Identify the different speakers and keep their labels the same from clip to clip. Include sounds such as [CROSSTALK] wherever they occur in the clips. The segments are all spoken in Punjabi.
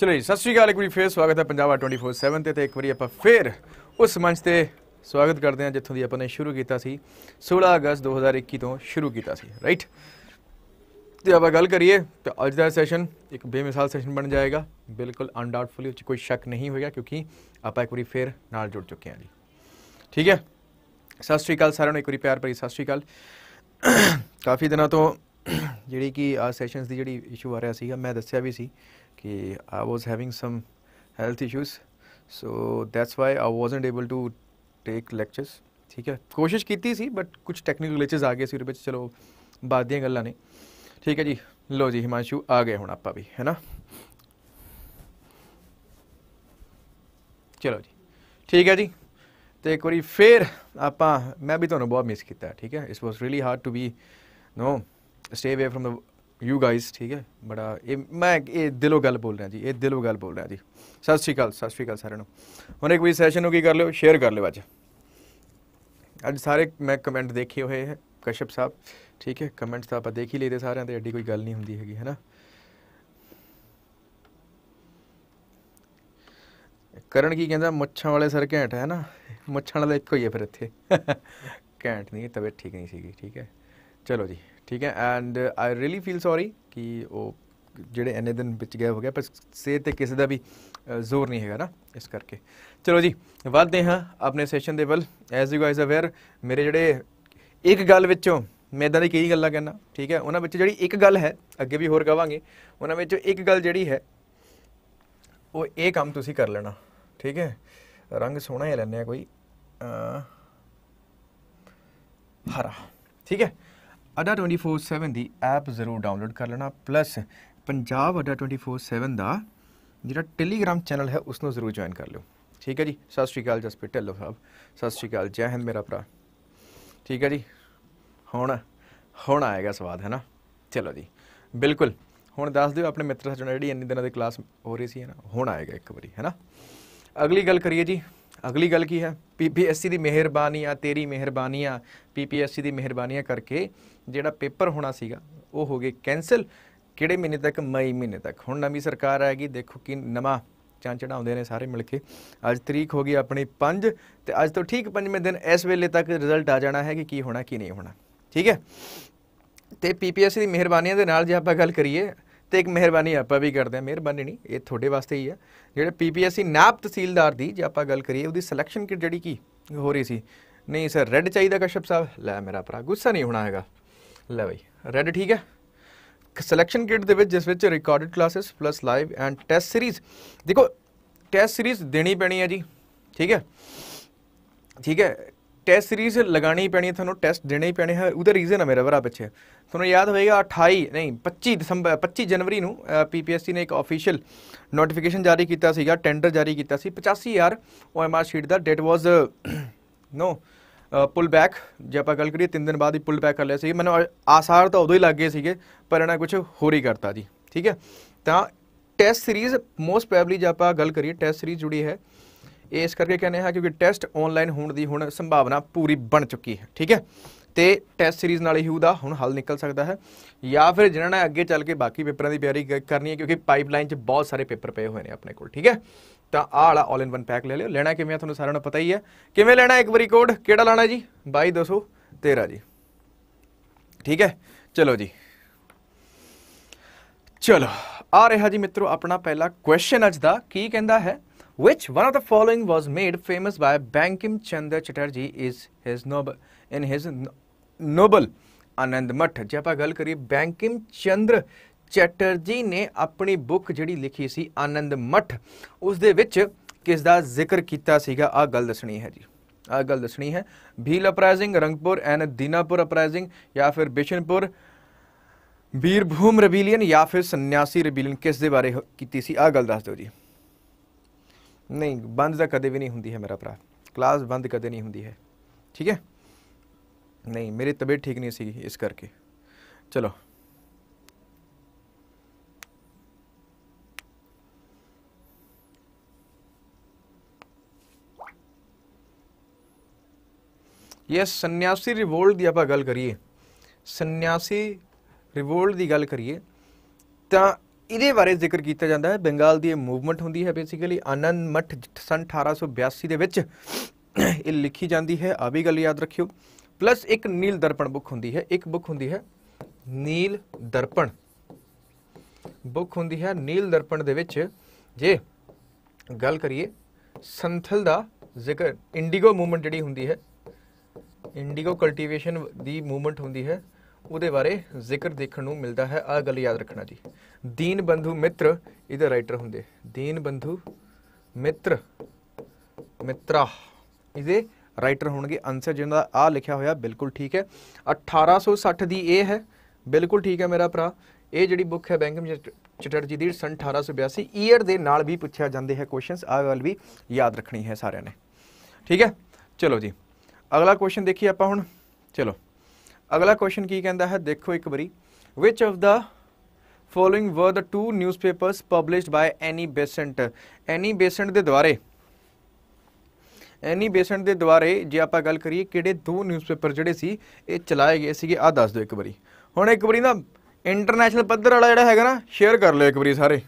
Speaker 1: ਚਲੋ ਜੀ ਸਤਿ ਸ਼੍ਰੀ ਅਕਾਲ ਇੱਕ ਵਾਰੀ ਫੇਰ ਸਵਾਗਤ ਹੈ ਪੰਜਾਬ 24/7 ਤੇ ਤੇ ਇੱਕ ਵਾਰੀ ਆਪਾਂ ਫੇਰ ਉਸ ਮੰਚ ਤੇ ਸਵਾਗਤ ਕਰਦੇ ਹਾਂ ਜਿੱਥੋਂ ਦੀ ਆਪਾਂ ਨੇ ਸ਼ੁਰੂ ਕੀਤਾ ਸੀ 16 ਅਗਸਤ 2021 ਤੋਂ ਸ਼ੁਰੂ ਕੀਤਾ ਸੀ ਰਾਈਟ ਤੇ ਆਪਾਂ ਗੱਲ ਕਰੀਏ ਤੇ ਅੱਜ ਦਾ ਸੈਸ਼ਨ ਇੱਕ ਬੇਮਿਸਾਲ ਸੈਸ਼ਨ ਬਣ ਜਾਏਗਾ ਬਿਲਕੁਲ ਅਨਡਾਊਟਫੁਲੀ ਉੱਚ ਕੋਈ ਸ਼ੱਕ ਨਹੀਂ ਹੋਏਗਾ ਕਿਉਂਕਿ ਆਪਾਂ ਇੱਕ ਵਾਰੀ ਫੇਰ ਨਾਲ ਜੁੜ ਚੁੱਕੇ ਹਾਂ ਜੀ ਠੀਕ ਹੈ ਸਤਿ ਸ਼੍ਰੀ ਅਕਾਲ ਸਾਰਿਆਂ ਨੂੰ ਇੱਕ ਵਾਰੀ ਪਿਆਰ ਭਰੀ ਸਤਿ ਸ਼੍ਰੀ ਅਕਾਲ ਕਾਫੀ ਦਿਨਾਂ ਤੋਂ ਜਿਹੜੀ ਕਿ ਆ ਸੈਸ਼ਨਸ ਦੀ ਜਿਹੜੀ ਇਸ਼ੂ ਆ ਰਿਹਾ ਸੀਗਾ ਮੈਂ ਦੱਸਿਆ ਵੀ ਸੀ okay I was having some health issues so that's why I wasn't able to take lectures ਠੀਕ ਹੈ ਕੋਸ਼ਿਸ਼ ਕੀਤੀ ਸੀ ਬਟ ਕੁਝ ਟੈਕਨੀਕਲ ਗਲਿਚਸ ਆ ਗਏ ਸੀ ਉਹਦੇ ਵਿੱਚ ਚਲੋ ਬਾਅਦ ਦੀਆਂ ਗੱਲਾਂ ਨੇ ਠੀਕ ਹੈ ਜੀ ਲੋ ਜੀ ਹਿਮਾਂਸ਼ੂ ਆ ਗਏ ਹੁਣ ਆਪਾਂ ਵੀ ਹੈਨਾ ਚਲੋ ਜੀ ਠੀਕ ਹੈ ਜੀ ਤੇ ਇੱਕ ਵਾਰੀ ਫੇਰ ਆਪਾਂ ਮੈਂ ਵੀ ਤੁਹਾਨੂੰ ਬਹੁਤ ਮਿਸ ਕੀਤਾ ਠੀਕ ਹੈ it was really hard to be no stay away from the you guys ਠੀਕ ਹੈ ਬੜਾ ਇਹ ਮੈਂ ਇਹ ਦਿਲੋਂ ਗੱਲ ਬੋਲ ਰਿਹਾ ਜੀ ਇਹ ਦਿਲੋਂ ਗੱਲ ਬੋਲ ਰਿਹਾ ਜੀ ਸਤਿ ਸ਼੍ਰੀ ਅਕਾਲ ਸਤਿ ਸ਼੍ਰੀ ਅਕਾਲ ਸਾਰਿਆਂ ਨੂੰ ਹੁਣ ਇੱਕ ਵੀ ਸੈਸ਼ਨ ਨੂੰ ਕੀ ਕਰ ਲਿਓ ਸ਼ੇਅਰ ਕਰ ਲਿਓ ਅੱਜ ਅੱਜ ਸਾਰੇ ਮੈਂ ਕਮੈਂਟ ਦੇਖੇ ਹੋਏ ਹੈ ਕਸ਼ਪ ਸਾਹਿਬ ਠੀਕ ਹੈ ਕਮੈਂਟਸ ਤਾਂ ਆਪਾਂ ਦੇਖ ਹੀ ਲਈਦੇ ਸਾਰਿਆਂ ਦੇ ਐਡੀ ਕੋਈ ਗੱਲ ਨਹੀਂ ਹੁੰਦੀ ਹੈਗੀ ਹੈਨਾ ਕਰਨ ਕੀ ਕਹਿੰਦਾ ਮੱਛਾਂ ਵਾਲੇ ਸਰ ਘੈਂਟ ਹੈ ਨਾ ਮੱਛਾਂ ਵਾਲਾ ਇੱਕੋ ਹੀ ਹੈ ਫਿਰ ਇੱਥੇ ਘੈਂਟ ਨਹੀਂ ਤਵੇ ਠੀਕ ਨਹੀਂ ਸੀਗੀ ਠੀਕ ਹੈ ਚਲੋ ਜੀ ਠੀਕ ਹੈ and I really feel sorry ਕਿ ਉਹ ਜਿਹੜੇ ਐਨੇ ਦਿਨ ਵਿੱਚ ਗਏ ਹੋ ਗਿਆ ਪਰ ਸੇ ਤੇ ਕਿਸੇ ਦਾ ਵੀ ਜ਼ੋਰ ਨਹੀਂ ਹੈਗਾ ਨਾ ਇਸ ਕਰਕੇ ਚਲੋ ਜੀ ਵਧਦੇ ਹਾਂ ਆਪਣੇ ਸੈਸ਼ਨ ਦੇ ਵੱਲ ਐਸ ਯੂ ਗਾਇਜ਼ ਅਵੇਅਰ ਮੇਰੇ ਜਿਹੜੇ ਇੱਕ ਗੱਲ ਵਿੱਚੋਂ ਮੈਂ ਇਦਾਂ ਦੀ ਕਈ ਗੱਲਾਂ ਕਹਿਣਾ ਠੀਕ ਹੈ ਉਹਨਾਂ ਵਿੱਚ ਜਿਹੜੀ ਇੱਕ ਗੱਲ ਹੈ ਅੱਗੇ ਵੀ ਹੋਰ ਕਵਾਂਗੇ ਉਹਨਾਂ ਵਿੱਚੋਂ ਇੱਕ ਗੱਲ ਜਿਹੜੀ ਹੈ ਉਹ ਇਹ ਕੰਮ ਤੁਸੀਂ ਕਰ ਲੈਣਾ ਠੀਕ ਹੈ ਰੰਗ ਸੋਹਣਾ ਹੀ ਲੈਣੇ ਆ ਕੋਈ ਹਰਾ ਠੀਕ ਹੈ ਅਡਾ 24/7 ਦੀ ਐਪ ਜ਼ਰੂਰ ਡਾਊਨਲੋਡ ਕਰ ਲੈਣਾ ਪਲੱਸ ਪੰਜਾਬ ਅਡਾ 24/7 ਦਾ ਜਿਹੜਾ ਟੈਲੀਗ੍ਰam ਚੈਨਲ ਹੈ ਉਸ ਨੂੰ ਜ਼ਰੂਰ ਜੁਆਇਨ ਕਰ ਲਿਓ ਠੀਕ ਹੈ ਜੀ ਸਤਿ ਸ਼੍ਰੀ ਅਕਾਲ ਜਸਪੀਤ ਢਿੱਲੋਂ ਸਾਹਿਬ ਸਤਿ ਸ਼੍ਰੀ ਅਕਾਲ ਜੈ ਹਿੰਦ ਮੇਰਾ ਭਰਾ ਠੀਕ ਹੈ ਜੀ ਹੁਣ ਹੁਣ ਆਏਗਾ ਸਵਾਦ ਹੈ ਨਾ ਚਲੋ ਜੀ ਬਿਲਕੁਲ ਹੁਣ ਦੱਸ ਦਿਓ ਆਪਣੇ ਮਿੱਤਰ ਸਾਜਣਾ ਜਿਹੜੀ ਇੰਨੇ ਦਿਨਾਂ ਦੀ ਕਲਾਸ ਹੋ ਰਹੀ ਸੀ ਹੈ ਨਾ ਹੁਣ ਆਏਗਾ ਇੱਕ ਵਾਰੀ ਹੈ ਨਾ ਅਗਲੀ ਗੱਲ ਕਰੀਏ ਜੀ ਅਗਲੀ ਗੱਲ ਕੀ ਹੈ ਪੀਪੀਐਸਸੀ ਦੀ ਮਿਹਰਬਾਨੀਆਂ ਤੇਰੀ ਮਿਹਰਬਾਨੀਆਂ ਪੀਪੀਐਸਸੀ ਦੀ ਮਿਹਰਬਾਨੀਆਂ ਕਰਕੇ ਜਿਹੜਾ ਪੇਪਰ ਹੋਣਾ ਸੀਗਾ ਉਹ ਹੋ ਗਏ ਕੈਨਸਲ ਕਿਹੜੇ ਮਹੀਨੇ ਤੱਕ ਮਈ ਮਹੀਨੇ ਤੱਕ ਹੁਣ ਨਵੀਂ ਸਰਕਾਰ ਆਏਗੀ ਦੇਖੋ ਕਿ ਨਵਾਂ ਚਾਂ ਚੜਾਉਂਦੇ ਨੇ ਸਾਰੇ ਮਿਲ ਕੇ ਅੱਜ ਤਰੀਕ ਹੋ ਗਈ ਆਪਣੀ 5 ਤੇ ਅੱਜ ਤੋਂ ਠੀਕ 5ਵੇਂ ਦਿਨ ਇਸ ਵੇਲੇ ਤੱਕ ਰਿਜ਼ਲਟ ਆ ਜਾਣਾ ਹੈ ਕਿ ਕੀ ਹੋਣਾ ਕੀ ਨਹੀਂ ਹੋਣਾ ਠੀਕ ਹੈ ਤੇ ਪੀਪੀਐਸਸੀ ਦੀ ਮਿਹਰਬਾਨੀਆਂ ਦੇ ਨਾਲ ਜੇ ਆਪਾਂ ਗੱਲ ਕਰੀਏ ਤੇ ਇੱਕ ਮਿਹਰਬਾਨੀ ਆਪਾਂ ਵੀ ਕਰਦੇ ਆ ਮਿਹਰਬਾਨੀ ਨਹੀਂ ਇਹ ਤੁਹਾਡੇ ਵਾਸਤੇ ਹੀ ਆ ਜਿਹੜੇ ਪੀਪੀਐਸਸੀ ਨਾਪ ਤਹਿਸੀਲਦਾਰ ਦੀ ਜੇ ਆਪਾਂ ਗੱਲ ਕਰੀਏ ਉਹਦੀ ਸਿਲੈਕਸ਼ਨ ਕਿਟ ਜਿਹੜੀ ਕੀ ਹੋ ਰਹੀ ਸੀ ਨਹੀਂ ਸਰ ਰੈੱਡ ਚਾਹੀਦਾ ਕਸ਼ਪ ਸਾਹਿਬ ਲੈ ਮੇਰਾ ਭਰਾ ਗੁੱਸਾ ਨਹੀਂ ਹੋਣਾ ਹੈਗਾ ਲੈ ਬਈ ਰੈੱਡ ਠੀਕ ਹੈ ਸਿਲੈਕਸ਼ਨ ਕਿਟ ਦੇ ਵਿੱਚ ਜਿਸ ਵਿੱਚ recorded classes plus live and test series ਦੇਖੋ ਟੈਸਟ ਸੀਰੀਜ਼ ਦੇਣੀ ਪੈਣੀ ਹੈ ਜੀ ਠੀਕ ਹੈ ਠੀਕ ਹੈ ਟੈਸਟ ਸੀਰੀਜ਼ ਲਗਾਣੀ ਪੈਣੀ ਹੈ ਤੁਹਾਨੂੰ ਟੈਸਟ ਦੇਣੇ ਹੀ ਪੈਣੇ ਹੈ ਉਹਦਾ ਰੀਜ਼ਨ ਹੈ ਮੇਰੇ ਬਰਾ ਪਿੱਛੇ ਤੁਹਾਨੂੰ ਯਾਦ ਹੋਵੇਗਾ 28 ਨਹੀਂ 25 ਦਸੰਬਰ 25 ਜਨਵਰੀ ਨੂੰ ਪੀਪੀਐਸਸੀ ਨੇ ਇੱਕ ਅਫੀਸ਼ੀਅਲ ਨੋਟੀਫਿਕੇਸ਼ਨ ਜਾਰੀ ਕੀਤਾ ਸੀਗਾ ਟੈਂਡਰ ਜਾਰੀ ਕੀਤਾ ਸੀ 85000 ਓਐਮਆਰ ਸ਼ੀਟ ਦਾ date was no pull back ਜੇ ਆਪਾਂ ਗੱਲ ਕਰੀਏ 3 ਦਿਨ ਬਾਅਦ ਹੀ ਪੁਲ ਬੈਕ ਕਰ ਲਿਆ ਸੀ ਮੈਨੂੰ ਆਸਾਰ ਤਾਂ ਉਦੋਂ ਹੀ ਲੱਗ ਗਏ ਸੀਗੇ ਪਰ ਇਹਨਾਂ ਕੁਝ ਹੋਰ ਹੀ ਕਰਤਾ ਜੀ ਠੀਕ ਹੈ ਤਾਂ ਟੈਸਟ ਸੀਰੀਜ਼ ਮੋਸਟ ਪ੍ਰੋਬਬਲੀ ਜੇ ਆਪਾਂ ਗੱਲ ਕਰੀਏ ਟੈਸਟ ਸੀਰੀਜ਼ ਜੁੜੀ ਹੈ ਇਸ ਕਰਕੇ ਕਹਿੰਦੇ ਹਾਂ ਕਿਉਂਕਿ ਟੈਸਟ ਆਨਲਾਈਨ ਹੋਣ ਦੀ ਹੁਣ ਸੰਭਾਵਨਾ ਪੂਰੀ ਬਣ ਚੁੱਕੀ ਹੈ ਠੀਕ ਹੈ ਤੇ ਟੈਸਟ ਸੀਰੀਜ਼ ਨਾਲ ਹੀ ਉਹਦਾ ਹੁਣ ਹੱਲ ਨਿਕਲ ਸਕਦਾ ਹੈ ਜਾਂ ਫਿਰ ਜਿਹਨਾਂ ਨੇ ਅੱਗੇ ਚੱਲ ਕੇ ਬਾਕੀ ਪੇਪਰਾਂ ਦੀ ਤਿਆਰੀ ਕਰਨੀ ਹੈ ਕਿਉਂਕਿ ਪਾਈਪਲਾਈਨ 'ਚ ਬਹੁਤ ਸਾਰੇ ਪੇਪਰ ਪਏ ਹੋਏ ਨੇ ਆਪਣੇ ਕੋਲ ਠੀਕ ਹੈ ਤਾਂ ਆਹ ਵਾਲਾ ਆਲ ਇਨ ਵਨ ਪੈਕ ਲੈ ਲਿਓ ਲੈਣਾ ਕਿਵੇਂ ਆ ਤੁਹਾਨੂੰ ਸਾਰਿਆਂ ਨੂੰ ਪਤਾ ਹੀ ਹੈ ਕਿਵੇਂ ਲੈਣਾ ਇੱਕ ਵਾਰੀ ਕੋਡ ਕਿਹੜਾ ਲਾਣਾ ਜੀ 2213 ਜੀ ਠੀਕ ਹੈ ਚਲੋ ਜੀ ਚਲੋ ਆ ਰਿਹਾ ਜੀ ਮਿੱਤਰੋ ਆਪਣਾ ਪਹਿਲਾ ਕੁਐਸਚਨ ਅੱਜ ਦਾ ਕੀ ਕਹਿੰਦਾ ਹੈ Which one of the following was made famous by Bankim Chandra Chatterjee is his noble in his noble ਆਨੰਦ ਮਠ ਜੇ ਆਪਾਂ ਗੱਲ ਕਰੀਏ ਬੈਂਕਿਮ ਚੰਦਰ ਚੈਟਰਜੀ ਨੇ ਆਪਣੀ ਬੁੱਕ ਜਿਹੜੀ ਲਿਖੀ ਸੀ ਆਨੰਦ ਮਠ ਉਸ ਦੇ ਵਿੱਚ ਕਿਸ ਦਾ ਜ਼ਿਕਰ ਕੀਤਾ ਸੀਗਾ ਆ ਗੱਲ ਦੱਸਣੀ ਹੈ ਜੀ ਆ ਗੱਲ ਦੱਸਣੀ ਹੈ Bhil uprising Rangpur and Dinapur uprising ਜਾਂ ਫਿਰ ਬਿਸ਼ਨਪੁਰ ਬੀਰਭੂਮ ਰਬੀਲੀਅਨ ਜਾਂ ਫਿਰ ਸੰਨਿਆਸੀ ਰਬੀਲੀਅਨ ਕਿਸ ਦੇ ਬਾਰੇ ਕੀਤੀ ਸੀ ਆ ਗੱਲ ਦੱਸ ਦਿਓ ਜੀ नहीं बंद तो कदे भी नहीं होंगी है मेरा भरा क्लास बंद कदे नहीं होंगी है ठीक है नहीं मेरी तबीयत ठीक नहीं सी इस करके चलो ये सन्यासी रिवोल्ट की आप गल करिए सन्यासी रिवोल्ट की गल करिए ਇਹਦੇ ਬਾਰੇ ਜ਼ਿਕਰ ਕੀਤਾ ਜਾਂਦਾ ਹੈ ਬੰਗਾਲ ਦੀ ਇਹ ਮੂਵਮੈਂਟ ਹੁੰਦੀ ਹੈ ਬੇਸਿਕਲੀ ਆਨੰਦ ਮਠ ਸਨ 1882 ਦੇ ਵਿੱਚ ਇਹ ਲਿਖੀ ਜਾਂਦੀ ਹੈ ਆ ਵੀ ਗੱਲ ਯਾਦ ਰੱਖਿਓ ਪਲੱਸ ਇੱਕ ਨੀਲ ਦਰਪਣ ਬੁੱਕ ਹੁੰਦੀ ਹੈ ਇੱਕ ਬੁੱਕ ਹੁੰਦੀ ਹੈ ਨੀਲ ਦਰਪਣ ਬੁੱਕ ਹੁੰਦੀ ਹੈ ਨੀਲ ਦਰਪਣ ਦੇ ਵਿੱਚ ਜੇ ਗੱਲ ਕਰੀਏ ਸੰਥਲ ਦਾ ਜ਼ਿਕਰ ਇੰਡੀਗੋ ਮੂਵਮੈਂਟ ਜਿਹੜੀ ਹੁੰਦੀ ਹੈ ਇੰਡੀਗੋ ਕਲਟੀਵੇਸ਼ਨ ਦੀ ਮੂਵਮੈਂਟ ਹੁੰਦੀ ਹੈ ਉਹਦੇ ਬਾਰੇ ਜ਼ਿਕਰ ਦੇਖਣ ਨੂੰ ਮਿਲਦਾ ਹੈ ਆ ਗੱਲ ਯਾਦ ਰੱਖਣਾ ਜੀ ਦੀਨ ਬੰਧੂ ਮਿੱਤਰ ਇਹਦੇ ਰਾਈਟਰ ਹੁੰਦੇ ਦੀਨ ਬੰਧੂ ਮਿੱਤਰ ਮਿੱਤਰਾ ਇਹਦੇ ਰਾਈਟਰ ਹੋਣਗੇ ਅਨਸਰ ਜਿਹਨਾਂ ਦਾ ਆ ਲਿਖਿਆ ਹੋਇਆ ਬਿਲਕੁਲ ਠੀਕ ਹੈ 1860 ਦੀ ਇਹ ਹੈ ਬਿਲਕੁਲ ਠੀਕ ਹੈ ਮੇਰਾ ਭਰਾ ਇਹ ਜਿਹੜੀ ਬੁੱਕ ਹੈ ਬੈਂਕਮ ਚਟਰਜੀ ਦੀ ਸਨ 1882 ਈਅਰ ਦੇ ਨਾਲ ਵੀ ਪੁੱਛਿਆ ਜਾਂਦੇ ਹੈ ਕੁਐਸਚਨਸ ਆ ਗੱਲ ਵੀ ਯਾਦ ਰੱਖਣੀ ਹੈ ਸਾਰਿਆਂ ਨੇ ਠੀਕ ਹੈ ਚਲੋ ਜੀ ਅਗਲਾ ਕੁਐਸਚਨ ਦੇਖੀਏ ਆਪਾਂ ਹੁਣ ਚਲੋ ਅਗਲਾ ਕੁਐਸਚਨ ਕੀ ਕਹਿੰਦਾ ਹੈ ਦੇਖੋ ਇੱਕ ਵਾਰੀ which of the following were the two newspapers published by Annie Besant Annie Besant ਦੇ ਦੁਆਰੇ ਐਨੀ ਬੇਸੈਂਟ ਦੇ ਦੁਆਰੇ ਜੇ ਆਪਾਂ ਗੱਲ ਕਰੀਏ ਕਿਹੜੇ ਦੋ ਨਿਊਜ਼ਪੇਪਰ ਜਿਹੜੇ ਸੀ ਇਹ ਚਲਾਏ ਗਏ ਸੀਗੇ ਆ ਦੱਸ ਦਿਓ ਇੱਕ ਵਾਰੀ ਹੁਣ ਇੱਕ ਵਾਰੀ ਨਾ ਇੰਟਰਨੈਸ਼ਨਲ ਪੱਧਰ ਵਾਲਾ ਜਿਹੜਾ ਹੈਗਾ ਨਾ ਸ਼ੇਅਰ ਕਰ ਲਿਓ ਇੱਕ ਵਾਰੀ ਸਾਰੇ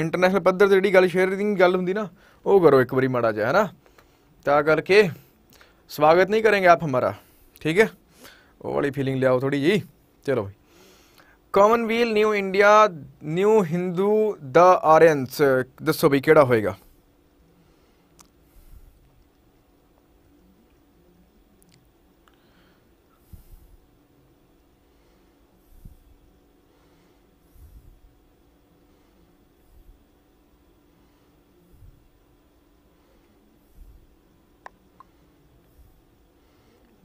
Speaker 1: ਇੰਟਰਨੈਸ਼ਨਲ ਪੱਧਰ ਤੇ ਜਿਹੜੀ ਗੱਲ ਸ਼ੇਅਰ ਦੀ ਗੱਲ ਹੁੰਦੀ ਨਾ ਉਹ ਕਰੋ ਇੱਕ ਵਾਰੀ ਮਾੜਾ ਜਿਹਾ ਹੈ ਨਾ ਤਾਂ ਕਰਕੇ ਸਵਾਗਤ ਨਹੀਂ ਕਰਾਂਗੇ ਆਪ ਹਮਾਰਾ ਠੀਕ ਹੈ ਉਹ ਵਾਲੀ ਫੀਲਿੰਗ ਲਿਆਓ ਥੋੜੀ ਜੀ ਚਲੋ ਬਈ ਵੀਲ ਨਿਊ ਇੰਡੀਆ ਨਿਊ ਹਿੰਦੂ ਦਾ ਆਰੀਅਨਸ ਦੱਸੋ ਬਈ ਕਿਹੜਾ ਹੋਏਗਾ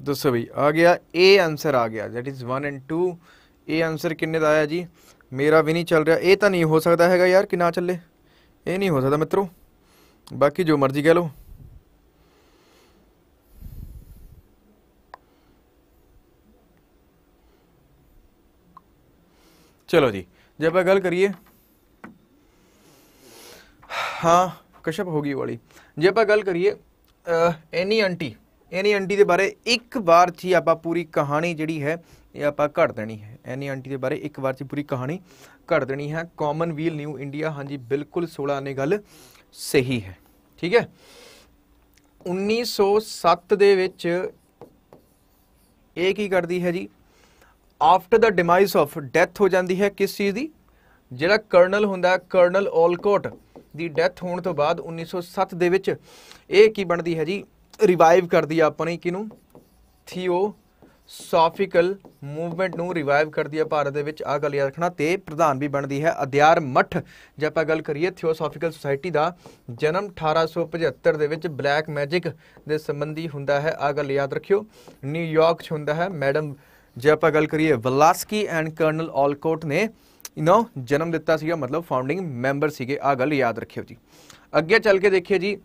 Speaker 1: ਦੱਸੋ ਬਈ ਆ ਗਿਆ A ਆਨਸਰ ਆ ਗਿਆ that is 1 and 2 A answer ਕਿੰਨੇ ਦਾ ਆਇਆ ਜੀ ਮੇਰਾ ਵੀ ਨਹੀਂ ਚੱਲ ਰਿਹਾ ਇਹ ਤਾਂ ਨਹੀਂ ਹੋ ਸਕਦਾ ਹੈਗਾ ਯਾਰ ਕਿ ਨਾ ਚੱਲੇ ਇਹ ਨਹੀਂ ਹੋ ਸਕਦਾ ਮਿੱਤਰੋ ਬਾਕੀ ਜੋ ਮਰਜ਼ੀ ਕਹਿ ਲਓ ਚਲੋ ਜੀ ਜੇ ਆਪਾਂ ਗੱਲ ਕਰੀਏ ਹਾਂ ਕਸ਼ਪ ਹੋ ਗਈ ਵਾਲੀ ਜੇ ਆਪਾਂ ਗੱਲ ਕਰੀਏ ਐਨੀ ਆਂਟੀ ਐਨੀ ਆਂਟੀ ਦੇ ਬਾਰੇ ਇੱਕ ਵਾਰ 'ਚ ਆਪਾਂ ਪੂਰੀ ਕਹਾਣੀ ਜਿਹੜੀ ਹੈ ਇਹ ਆਪਾਂ ਘੜ ਦੇਣੀ ਹੈ ਐਨੀ ਆਂਟੀ ਦੇ ਬਾਰੇ ਇੱਕ ਵਾਰ 'ਚ ਪੂਰੀ ਕਹਾਣੀ ਘੜ ਦੇਣੀ ਹੈ ਕਾਮਨ ਵੀਲ ਨਿਊ ਇੰਡੀਆ ਹਾਂਜੀ ਬਿਲਕੁਲ 16 ਨੇ ਗੱਲ ਸਹੀ ਹੈ ਠੀਕ ਹੈ 1907 ਦੇ ਵਿੱਚ ਇਹ ਕੀ ਕਰਦੀ ਹੈ ਜੀ after the demise of death ਹੋ ਜਾਂਦੀ ਹੈ ਕਿਸ ਚੀਜ਼ ਦੀ ਜਿਹੜਾ ਕਰਨਲ ਹੁੰਦਾ ਹੈ ਕਰਨਲ 올ਕੋਟ ਦੀ ਡੈਥ ਹੋਣ ਤੋਂ ਬਾਅਦ 1907 ਦੇ ਵਿੱਚ ਇਹ ਕੀ ਬਣਦੀ ਹੈ ਜੀ ਰਿਵਾਈਵ ਕਰਦੀ ਆਪਣੀ ਕਿਨੂੰ ਥੀਓ ਸੋਫਿਕਲ ਮੂਵਮੈਂਟ ਨੂੰ ਰਿਵਾਈਵ ਕਰਦੀ ਆ ਭਾਰਤ ਦੇ ਵਿੱਚ ਆ ਗੱਲ ਯਾਦ ਰੱਖਣਾ ਤੇ ਪ੍ਰਧਾਨ ਵੀ ਬਣਦੀ ਹੈ ਅਧਿਆਰ ਮਠ ਜੇ ਆਪਾਂ ਗੱਲ ਕਰੀਏ ਥਿਓਸੋਫਿਕਲ ਸੁਸਾਇਟੀ ਦਾ ਜਨਮ 1875 ਦੇ ਵਿੱਚ ਬਲੈਕ ਮੈਜਿਕ ਦੇ ਸੰਬੰਧੀ ਹੁੰਦਾ ਹੈ ਆ ਗੱਲ ਯਾਦ ਰੱਖਿਓ ਨਿਊਯਾਰਕ 'ਚ ਹੁੰਦਾ ਹੈ ਮੈਡਮ ਜੇ ਆਪਾਂ ਗੱਲ ਕਰੀਏ ਵਲਾਸਕੀ ਐਂਡ ਕਰਨਲ ਆਲਕੋਟ ਨੇ ਯੂ نو ਜਨਮ ਦਿੱਤਾ ਸੀਗਾ ਮਤਲਬ ਫਾਊਂਡਿੰਗ ਮੈਂਬਰ ਸੀਗੇ ਆ ਗੱਲ ਯਾਦ ਰੱਖਿਓ ਜੀ ਅੱਗੇ ਚੱਲ ਕੇ ਦੇਖਿਓ ਜੀ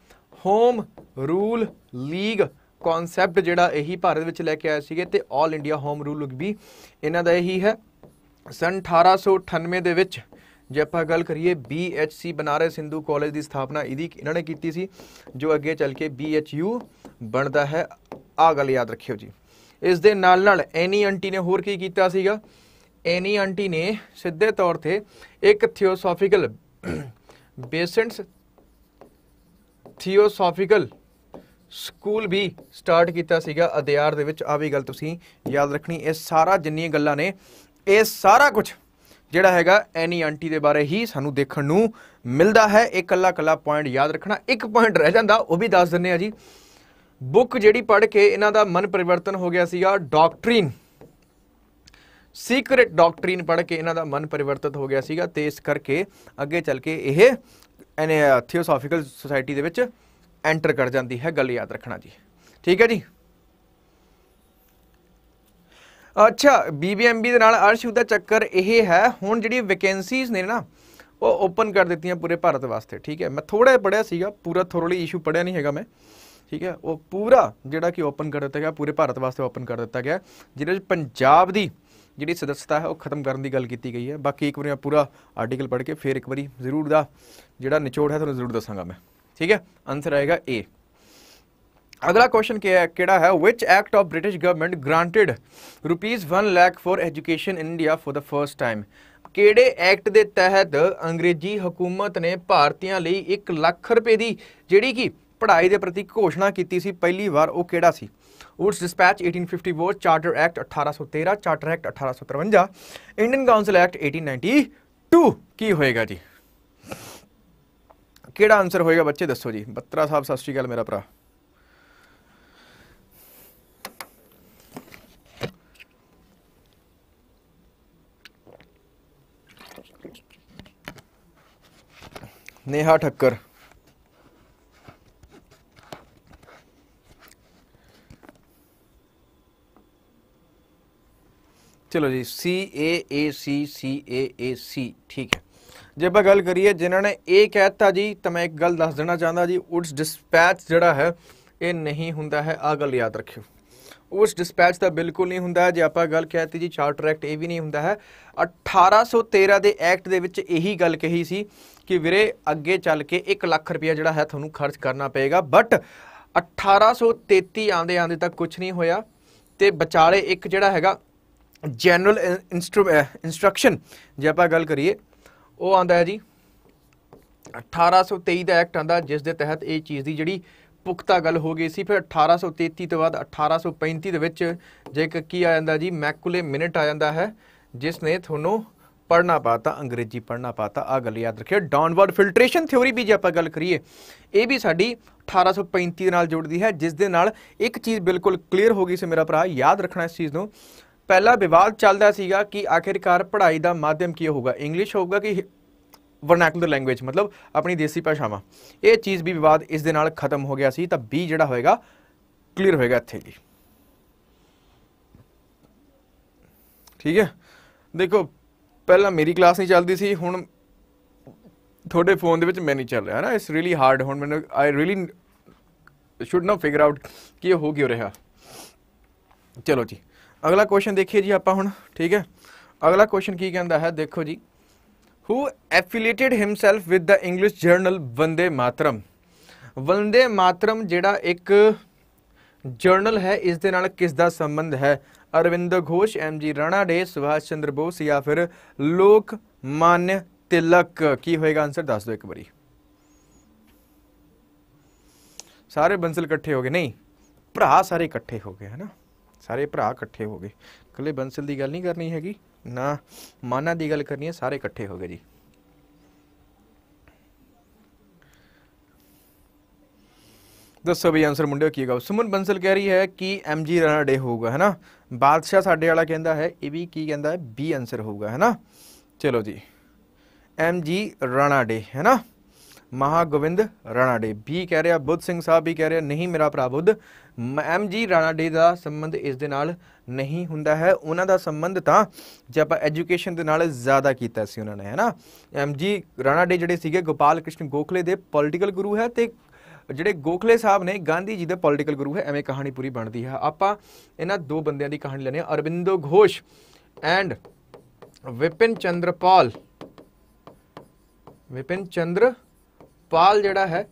Speaker 1: ਹੋਮ ਰੂਲ ਲੀਗ ਕਨਸੈਪਟ ਜਿਹੜਾ ਇਹੀ ਭਾਰਤ ਵਿੱਚ ਲੈ ਕੇ ਆਏ ਸੀਗੇ ਤੇ 올 ਇੰਡੀਆ ਹੋਮ ਰੂਲ ਲੀਗ ਵੀ ਇਹਨਾਂ ਦਾ ਇਹੀ ਹੈ ਸਨ 1898 ਦੇ ਵਿੱਚ ਜੇ ਆਪਾਂ ਗੱਲ ਕਰੀਏ BHC ਬਨਾਰਸ ਹਿੰਦੂ ਕਾਲਜ ਦੀ ਸਥਾਪਨਾ ਇਹਦੀ ਇਹਨਾਂ ਨੇ ਕੀਤੀ ਸੀ ਜੋ ਅੱਗੇ ਚੱਲ ਕੇ BHU ਬਣਦਾ ਹੈ ਆ ਗੱਲ ਯਾਦ ਰੱਖਿਓ ਜੀ ਇਸ ਦੇ ਨਾਲ ਨਾਲ ਐਨੀ ਆਂਟੀ ਨੇ ਹੋਰ ਕੀ ਕੀਤਾ ਸੀਗਾ ਐਨੀ ਆਂਟੀ ਨੇ ਸਿੱਧੇ ਤੌਰ ਤੇ ਇੱਕ ਥਿਓਸੋਫੀਕਲ ਬੇਸੈਂਟਸ [COUGHS] ਥੀਓਸੋਫੀਕਲ ਸਕੂਲ ਵੀ ਸਟਾਰਟ ਕੀਤਾ ਸੀਗਾ ਅਧਿਆਰ ਦੇ ਵਿੱਚ ਆ ਵੀ ਗੱਲ ਤੁਸੀਂ ਯਾਦ ਰੱਖਣੀ ਇਹ ਸਾਰਾ ਜਿੰਨੀਆਂ ਗੱਲਾਂ ਨੇ ਇਹ ਸਾਰਾ ਕੁਝ ਜਿਹੜਾ ਹੈਗਾ ਐਨੀ ਆਂਟੀ ਦੇ ਬਾਰੇ ਹੀ ਸਾਨੂੰ ਦੇਖਣ ਨੂੰ ਮਿਲਦਾ ਹੈ ਇਹ ਕੱਲਾ ਕੱਲਾ ਪੁਆਇੰਟ ਯਾਦ ਰੱਖਣਾ ਇੱਕ ਪੁਆਇੰਟ ਰਹਿ ਜਾਂਦਾ ਉਹ ਵੀ ਦੱਸ ਦਿੰਨੇ ਆ ਜੀ ਬੁੱਕ ਜਿਹੜੀ ਪੜ੍ਹ ਕੇ ਇਹਨਾਂ ਦਾ ਮਨ ਪਰਿਵਰਤਨ ਹੋ ਗਿਆ ਸੀਗਾ ਡਾਕਟ੍ਰਿਨ ਸੀਕ੍ਰੀਟ ਡਾਕਟ੍ਰਿਨ ਪੜ੍ਹ ਕੇ ਇਹਨਾਂ ਦਾ ਮਨ ਪਰਿਵਰਤਿਤ ਹੋ ਗਿਆ ਸੀਗਾ ਤੇ ਇਸ ਕਰਕੇ ਅੱਗੇ ਚੱਲ ਕੇ ਇਹ ਐਨੇ ਥਿਓਸੋਫੀਕਲ ਸੁਸਾਇਟੀ ਦੇ ਵਿੱਚ ਐਂਟਰ ਕਰ ਜਾਂਦੀ ਹੈ ਗੱਲ ਯਾਦ ਰੱਖਣਾ ਜੀ ਠੀਕ ਹੈ ਜੀ ਅੱਛਾ ਬੀਬੀਐਮਬੀ ਦੇ ਨਾਲ ਅਰਸ਼ੂ ਦਾ ਚੱਕਰ ਇਹ ਹੈ ਹੁਣ ਜਿਹੜੀ ਵੈਕੈਂਸੀਜ਼ ਨੇ ਨਾ ਉਹ ਓਪਨ ਕਰ ਦਿੱਤੀਆਂ ਪੂਰੇ ਭਾਰਤ ਵਾਸਤੇ ਠੀਕ ਹੈ ਮੈਂ ਥੋੜਾ ਪੜਿਆ ਸੀਗਾ ਪੂਰਾ ਥੋਰਲੀ ਇਸ਼ੂ ਪੜਿਆ ਨਹੀਂ ਹੈਗਾ ਮੈਂ ਠੀਕ ਹੈ ਉਹ ਪੂਰਾ ਜਿਹੜਾ ਕਿ ਓਪਨ ਕਰ ਦਿੱਤਾ ਗਿਆ ਪੂਰੇ ਭਾਰਤ ਵਾਸਤੇ ਓਪਨ ਕਰ ਦਿੱਤਾ ਗਿਆ ਜਿਹਦੇ ਵਿੱਚ ਪੰਜਾਬ ਦੀ ਜਿਹੜੀ ਸਦਸਤਾ ਹੈ ਉਹ ਖਤਮ ਕਰਨ ਦੀ ਗੱਲ ਕੀਤੀ ਗਈ ਹੈ ਬਾਕੀ ਇੱਕ ਵਾਰੀ ਮੈਂ ਪੂਰਾ ਆਰਟੀਕਲ ਪੜ੍ਹ ਕੇ ਫਿਰ ਇੱਕ ਵਾਰੀ ਜ਼ਰੂਰ ਦਾ ਜਿਹੜਾ ਨਿਚੋੜ ਹੈ ਤੁਹਾਨੂੰ ਜ਼ਰੂਰ ਦੱਸਾਂਗਾ ਮੈਂ ਠੀਕ ਹੈ ਆਨਸਰ ਆਏਗਾ ਏ ਅਗਲਾ ਕੁਐਸਚਨ ਕੀ ਹੈ ਕਿਹੜਾ ਹੈ which act of British government granted rupees 1 lakh for education in India for the first time ਕਿਹੜੇ ਐਕਟ ਦੇ ਤਹਿਤ ਅੰਗਰੇਜ਼ੀ ਹਕੂਮਤ ਨੇ ਭਾਰਤੀਆਂ ਲਈ 1 ਲੱਖ ਰੁਪਏ ਦੀ ਜਿਹੜੀ ਕਿ ਪੜ੍ਹਾਈ ਦੇ ਪ੍ਰਤੀ ਘੋਸ਼ਣਾ ਕੀਤੀ ਸੀ ਪਹਿਲੀ ਵਾਰ ਉਹ ਕਿਹੜਾ ਸੀ वुड्स डिस्पैच 1850 वो चार्टर एक्ट 1813 चार्टर एक्ट अठारह इंडियन काउंसिल एक्ट 1892 की होएगा जी केड़ा आंसर होएगा बच्चे दसो जी बत्रा साहब सत श्रीकाल मेरा भरा नेहा ठक्कर ਚਲੋ ਜੀ C A A C C A A C ਠੀਕ ਹੈ ਜੇ ਆਪਾਂ ਗੱਲ ਕਰੀਏ ਜਿਨ੍ਹਾਂ ਨੇ ਇਹ ਕਹਿਤਾ ਜੀ ਤਾਂ ਮੈਂ ਇੱਕ ਗੱਲ ਦੱਸ ਦੇਣਾ ਚਾਹੁੰਦਾ ਜੀ ਉਡਸ ਡਿਸਪੈਚ ਜਿਹੜਾ ਹੈ ਇਹ ਨਹੀਂ ਹੁੰਦਾ ਹੈ ਆ ਗੱਲ ਯਾਦ ਰੱਖਿਓ ਉਸ ਡਿਸਪੈਚ ਦਾ ਬਿਲਕੁਲ ਨਹੀਂ ਹੁੰਦਾ ਜੇ ਆਪਾਂ ਗੱਲ ਕਹਤੀ ਜੀ ਚਾਰਟਰ ਐਕਟ ਇਹ ਵੀ ਨਹੀਂ ਹੁੰਦਾ ਹੈ 1813 ਦੇ ਐਕਟ ਦੇ ਵਿੱਚ ਇਹੀ ਗੱਲ ਕਹੀ ਸੀ ਕਿ ਵੀਰੇ ਅੱਗੇ ਚੱਲ ਕੇ 1 ਲੱਖ ਰੁਪਇਆ ਜਿਹੜਾ ਹੈ ਤੁਹਾਨੂੰ ਖਰਚ ਕਰਨਾ ਪਏਗਾ ਬਟ 1833 ਆਂਦੇ ਆਂਦੇ ਤੱਕ ਕੁਝ ਨਹੀਂ ਹੋਇਆ ਤੇ ਵਿਚਾਲੇ ਇੱਕ ਜਿਹੜਾ ਹੈਗਾ ਜਨਰਲ ਇਨਸਟਰਕਸ਼ਨ eh, ਜੇ ਆਪਾਂ ਗੱਲ ਕਰੀਏ ਉਹ ਆਂਦਾ ਹੈ ਜੀ 1823 ਦਾ ਐਕਟ ਆਂਦਾ ਜਿਸ ਦੇ ਤਹਿਤ ਇਹ ਚੀਜ਼ ਦੀ ਜਿਹੜੀ ਪੁਖਤਾ ਗੱਲ ਹੋ ਗਈ ਸੀ ਫਿਰ 1833 ਤੋਂ ਬਾਅਦ 1835 ਦੇ ਵਿੱਚ ਜੇ ਕੀ ਆ ਜਾਂਦਾ ਜੀ ਮੈਕੂਲੇ ਮਿਨਟ ਆ ਜਾਂਦਾ ਹੈ ਜਿਸ ਨੇ ਤੁਹਾਨੂੰ ਪੜਨਾ ਪਾਤਾ ਅੰਗਰੇਜ਼ੀ ਪੜਨਾ ਪਾਤਾ ਆ ਗੱਲ ਯਾਦ ਰੱਖਿਓ ਡਾਊਨਵਰਡ ਫਿਲਟਰੇਸ਼ਨ ਥਿਉਰੀ ਵੀ ਜੇ ਆਪਾਂ ਗੱਲ ਕਰੀਏ ਇਹ ਵੀ ਸਾਡੀ 1835 ਦੇ ਨਾਲ ਜੁੜਦੀ ਹੈ ਜਿਸ ਦੇ ਨਾਲ ਇੱਕ ਚੀਜ਼ ਬਿਲਕੁਲ ਕਲੀਅਰ ਹੋ ਗਈ ਸੀ ਮੇਰਾ ਭਰਾ ਯਾਦ ਰੱਖਣਾ ਇਸ ਚੀਜ਼ ਨੂੰ ਪਹਿਲਾ ਵਿਵਾਦ ਚੱਲਦਾ ਸੀਗਾ ਕਿ ਆਖਿਰਕਾਰ ਪੜ੍ਹਾਈ ਦਾ ਮਾਧਿਅਮ ਕੀ ਹੋਊਗਾ ਇੰਗਲਿਸ਼ ਹੋਊਗਾ ਕਿ ਵਰਨੈਕੂਲਰ ਲੈਂਗੁਏਜ ਮਤਲਬ ਆਪਣੀ ਦੇਸੀ ਭਾਸ਼ਾਵਾਂ ਇਹ ਚੀਜ਼ ਵੀ ਵਿਵਾਦ ਇਸ ਦੇ ਨਾਲ ਖਤਮ ਹੋ ਗਿਆ ਸੀ ਤਾਂ ਬੀ ਜਿਹੜਾ ਹੋਏਗਾ ਕਲੀਅਰ ਹੋਏਗਾ ਇੱਥੇ ਜੀ ਠੀਕ ਹੈ ਦੇਖੋ ਪਹਿਲਾਂ ਮੇਰੀ ਕਲਾਸ ਨਹੀਂ ਚੱਲਦੀ ਸੀ ਹੁਣ ਤੁਹਾਡੇ ਫੋਨ ਦੇ ਵਿੱਚ ਮੈਂ ਨਹੀਂ ਚੱਲ ਰਿਹਾ ਨਾ ਇਟਸ ਰੀਲੀ ਹਾਰਡ ਹੁਣ ਮੈਨੂੰ ਆਈ ਰੀਲੀ ਸ਼ੁੱਡ ਨਾ ਫਿਗਰ ਆਊਟ ਕੀ ਹੋ ਕਿਉਂ ਰਿਹਾ ਚਲੋ ਜੀ ਅਗਲਾ ਕੁਐਸਚਨ ਦੇਖੀਏ ਜੀ ਆਪਾਂ ਹੁਣ ਠੀਕ ਹੈ ਅਗਲਾ ਕੁਐਸਚਨ ਕੀ ਕਹਿੰਦਾ ਹੈ ਦੇਖੋ ਜੀ who affiliated himself with the English journal Vande Mataram Vande Mataram ਜਿਹੜਾ ਇੱਕ ਜਰਨਲ ਹੈ ਇਸ ਦੇ ਨਾਲ ਕਿਸ ਦਾ ਸੰਬੰਧ ਹੈ ਅਰਵਿੰਦ ਘੋਸ਼ ਐਮ ਜੀ ਰਾਣਾ ਡੇ ਸੁਭਾਸ਼ ਚੰਦਰ ਬੋਸ ਜਾਂ ਫਿਰ ਲੋਕ ਮਾਨ ਤਿਲਕ ਕੀ ਹੋਏਗਾ ਆਨਸਰ ਦੱਸ ਦਿਓ ਇੱਕ ਵਾਰੀ ਸਾਰੇ ਬੰਸਲ ਇਕੱਠੇ ਹੋ ਗਏ ਨਹੀਂ ਭਰਾ ਸਾਰੇ ਇਕੱਠੇ ਹੋ ਗਏ ਹਨਾ ਸਾਰੇ ਭਰਾ ਇਕੱਠੇ ਹੋ ਗਏ ਕੱਲੇ ਬੰਸਲ ਦੀ ਗੱਲ ਨਹੀਂ ਕਰਨੀ ਹੈਗੀ ਨਾ ਮਾਨਾ ਦੀ ਗੱਲ ਕਰਨੀ ਹੈ ਸਾਰੇ ਇਕੱਠੇ ਹੋ ਗਏ ਜੀ ਦੱਸੋ ਵੀ ਆਨਸਰ ਮੁੰਡਿਓ ਕੀ ਹੋਗਾ ਸੁਮਨ ਬੰਸਲ ਕਹਿ ਰਹੀ ਹੈ ਕਿ ਐਮ ਜੀ ਰਾਣਾ ਡੇ ਹੋਊਗਾ ਹੈਨਾ ਬਾਦਸ਼ਾਹ ਸਾਡੇ ਵਾਲਾ ਕਹਿੰਦਾ ਹੈ ਇਹ ਵੀ ਕੀ ਕਹਿੰਦਾ ਹੈ ਬੀ ਆਨਸਰ ਹੋਊਗਾ ਹੈਨਾ ਚਲੋ ਜੀ ਐਮ ਜੀ ਰਾਣਾ ਡੇ ਹੈਨਾ ਮਹਾ ਗੋਵਿੰਦ ਰਾਣਾ ਡੇ ਬੀ ਕਹਿ ਰਿਹਾ ਬੁੱਧ ਸਿੰਘ ਸਾਹਿਬ ਵੀ ਕਹਿ ਰਿਹਾ ਨਹੀਂ ਮੇਰਾ ਭਰਾ ਬੁੱਧ ਐਮ ਜੀ ਰਾਣਾ ਡੇ ਦਾ ਸੰਬੰਧ ਇਸ ਦੇ ਨਾਲ ਨਹੀਂ ਹੁੰਦਾ ਹੈ ਉਹਨਾਂ ਦਾ ਸੰਬੰਧ ਤਾਂ ਜੇ ਆਪਾਂ ਐਜੂਕੇਸ਼ਨ ਦੇ ਨਾਲ ਜ਼ਿਆਦਾ ਕੀਤਾ ਸੀ ਉਹਨਾਂ ਨੇ ਹੈਨਾ ਐਮ ਜੀ ਰਾਣਾ ਡੇ ਜਿਹੜੇ ਸੀਗੇ ਗੋਪਾਲ ਕ੍ਰਿਸ਼ਨ ਗੋਖਲੇ ਦੇ ਪੋਲਿਟੀਕਲ ਗੁਰੂ ਹੈ ਤੇ ਜਿਹੜੇ ਗੋਖਲੇ ਸਾਹਿਬ ਨੇ ਗਾਂਧੀ ਜੀ ਦੇ ਪੋਲਿਟੀਕਲ ਗੁਰੂ ਹੈ ਐਵੇਂ ਕਹਾਣੀ ਪੂਰੀ ਬਣਦੀ ਹੈ ਆਪਾਂ ਇਹਨਾਂ ਦੋ ਬੰਦਿਆਂ ਦੀ ਕਹਾਣੀ ਲੈਣੇ ਅਰਵਿੰਦੋ ਘੋਸ਼ ਐਂਡ ਵਿਪਿਨ ਚੰਦਰ ਪਾਲ ਵਿਪਿਨ ਚੰਦਰ ਪਾਲ ਜਿਹੜਾ ਹੈ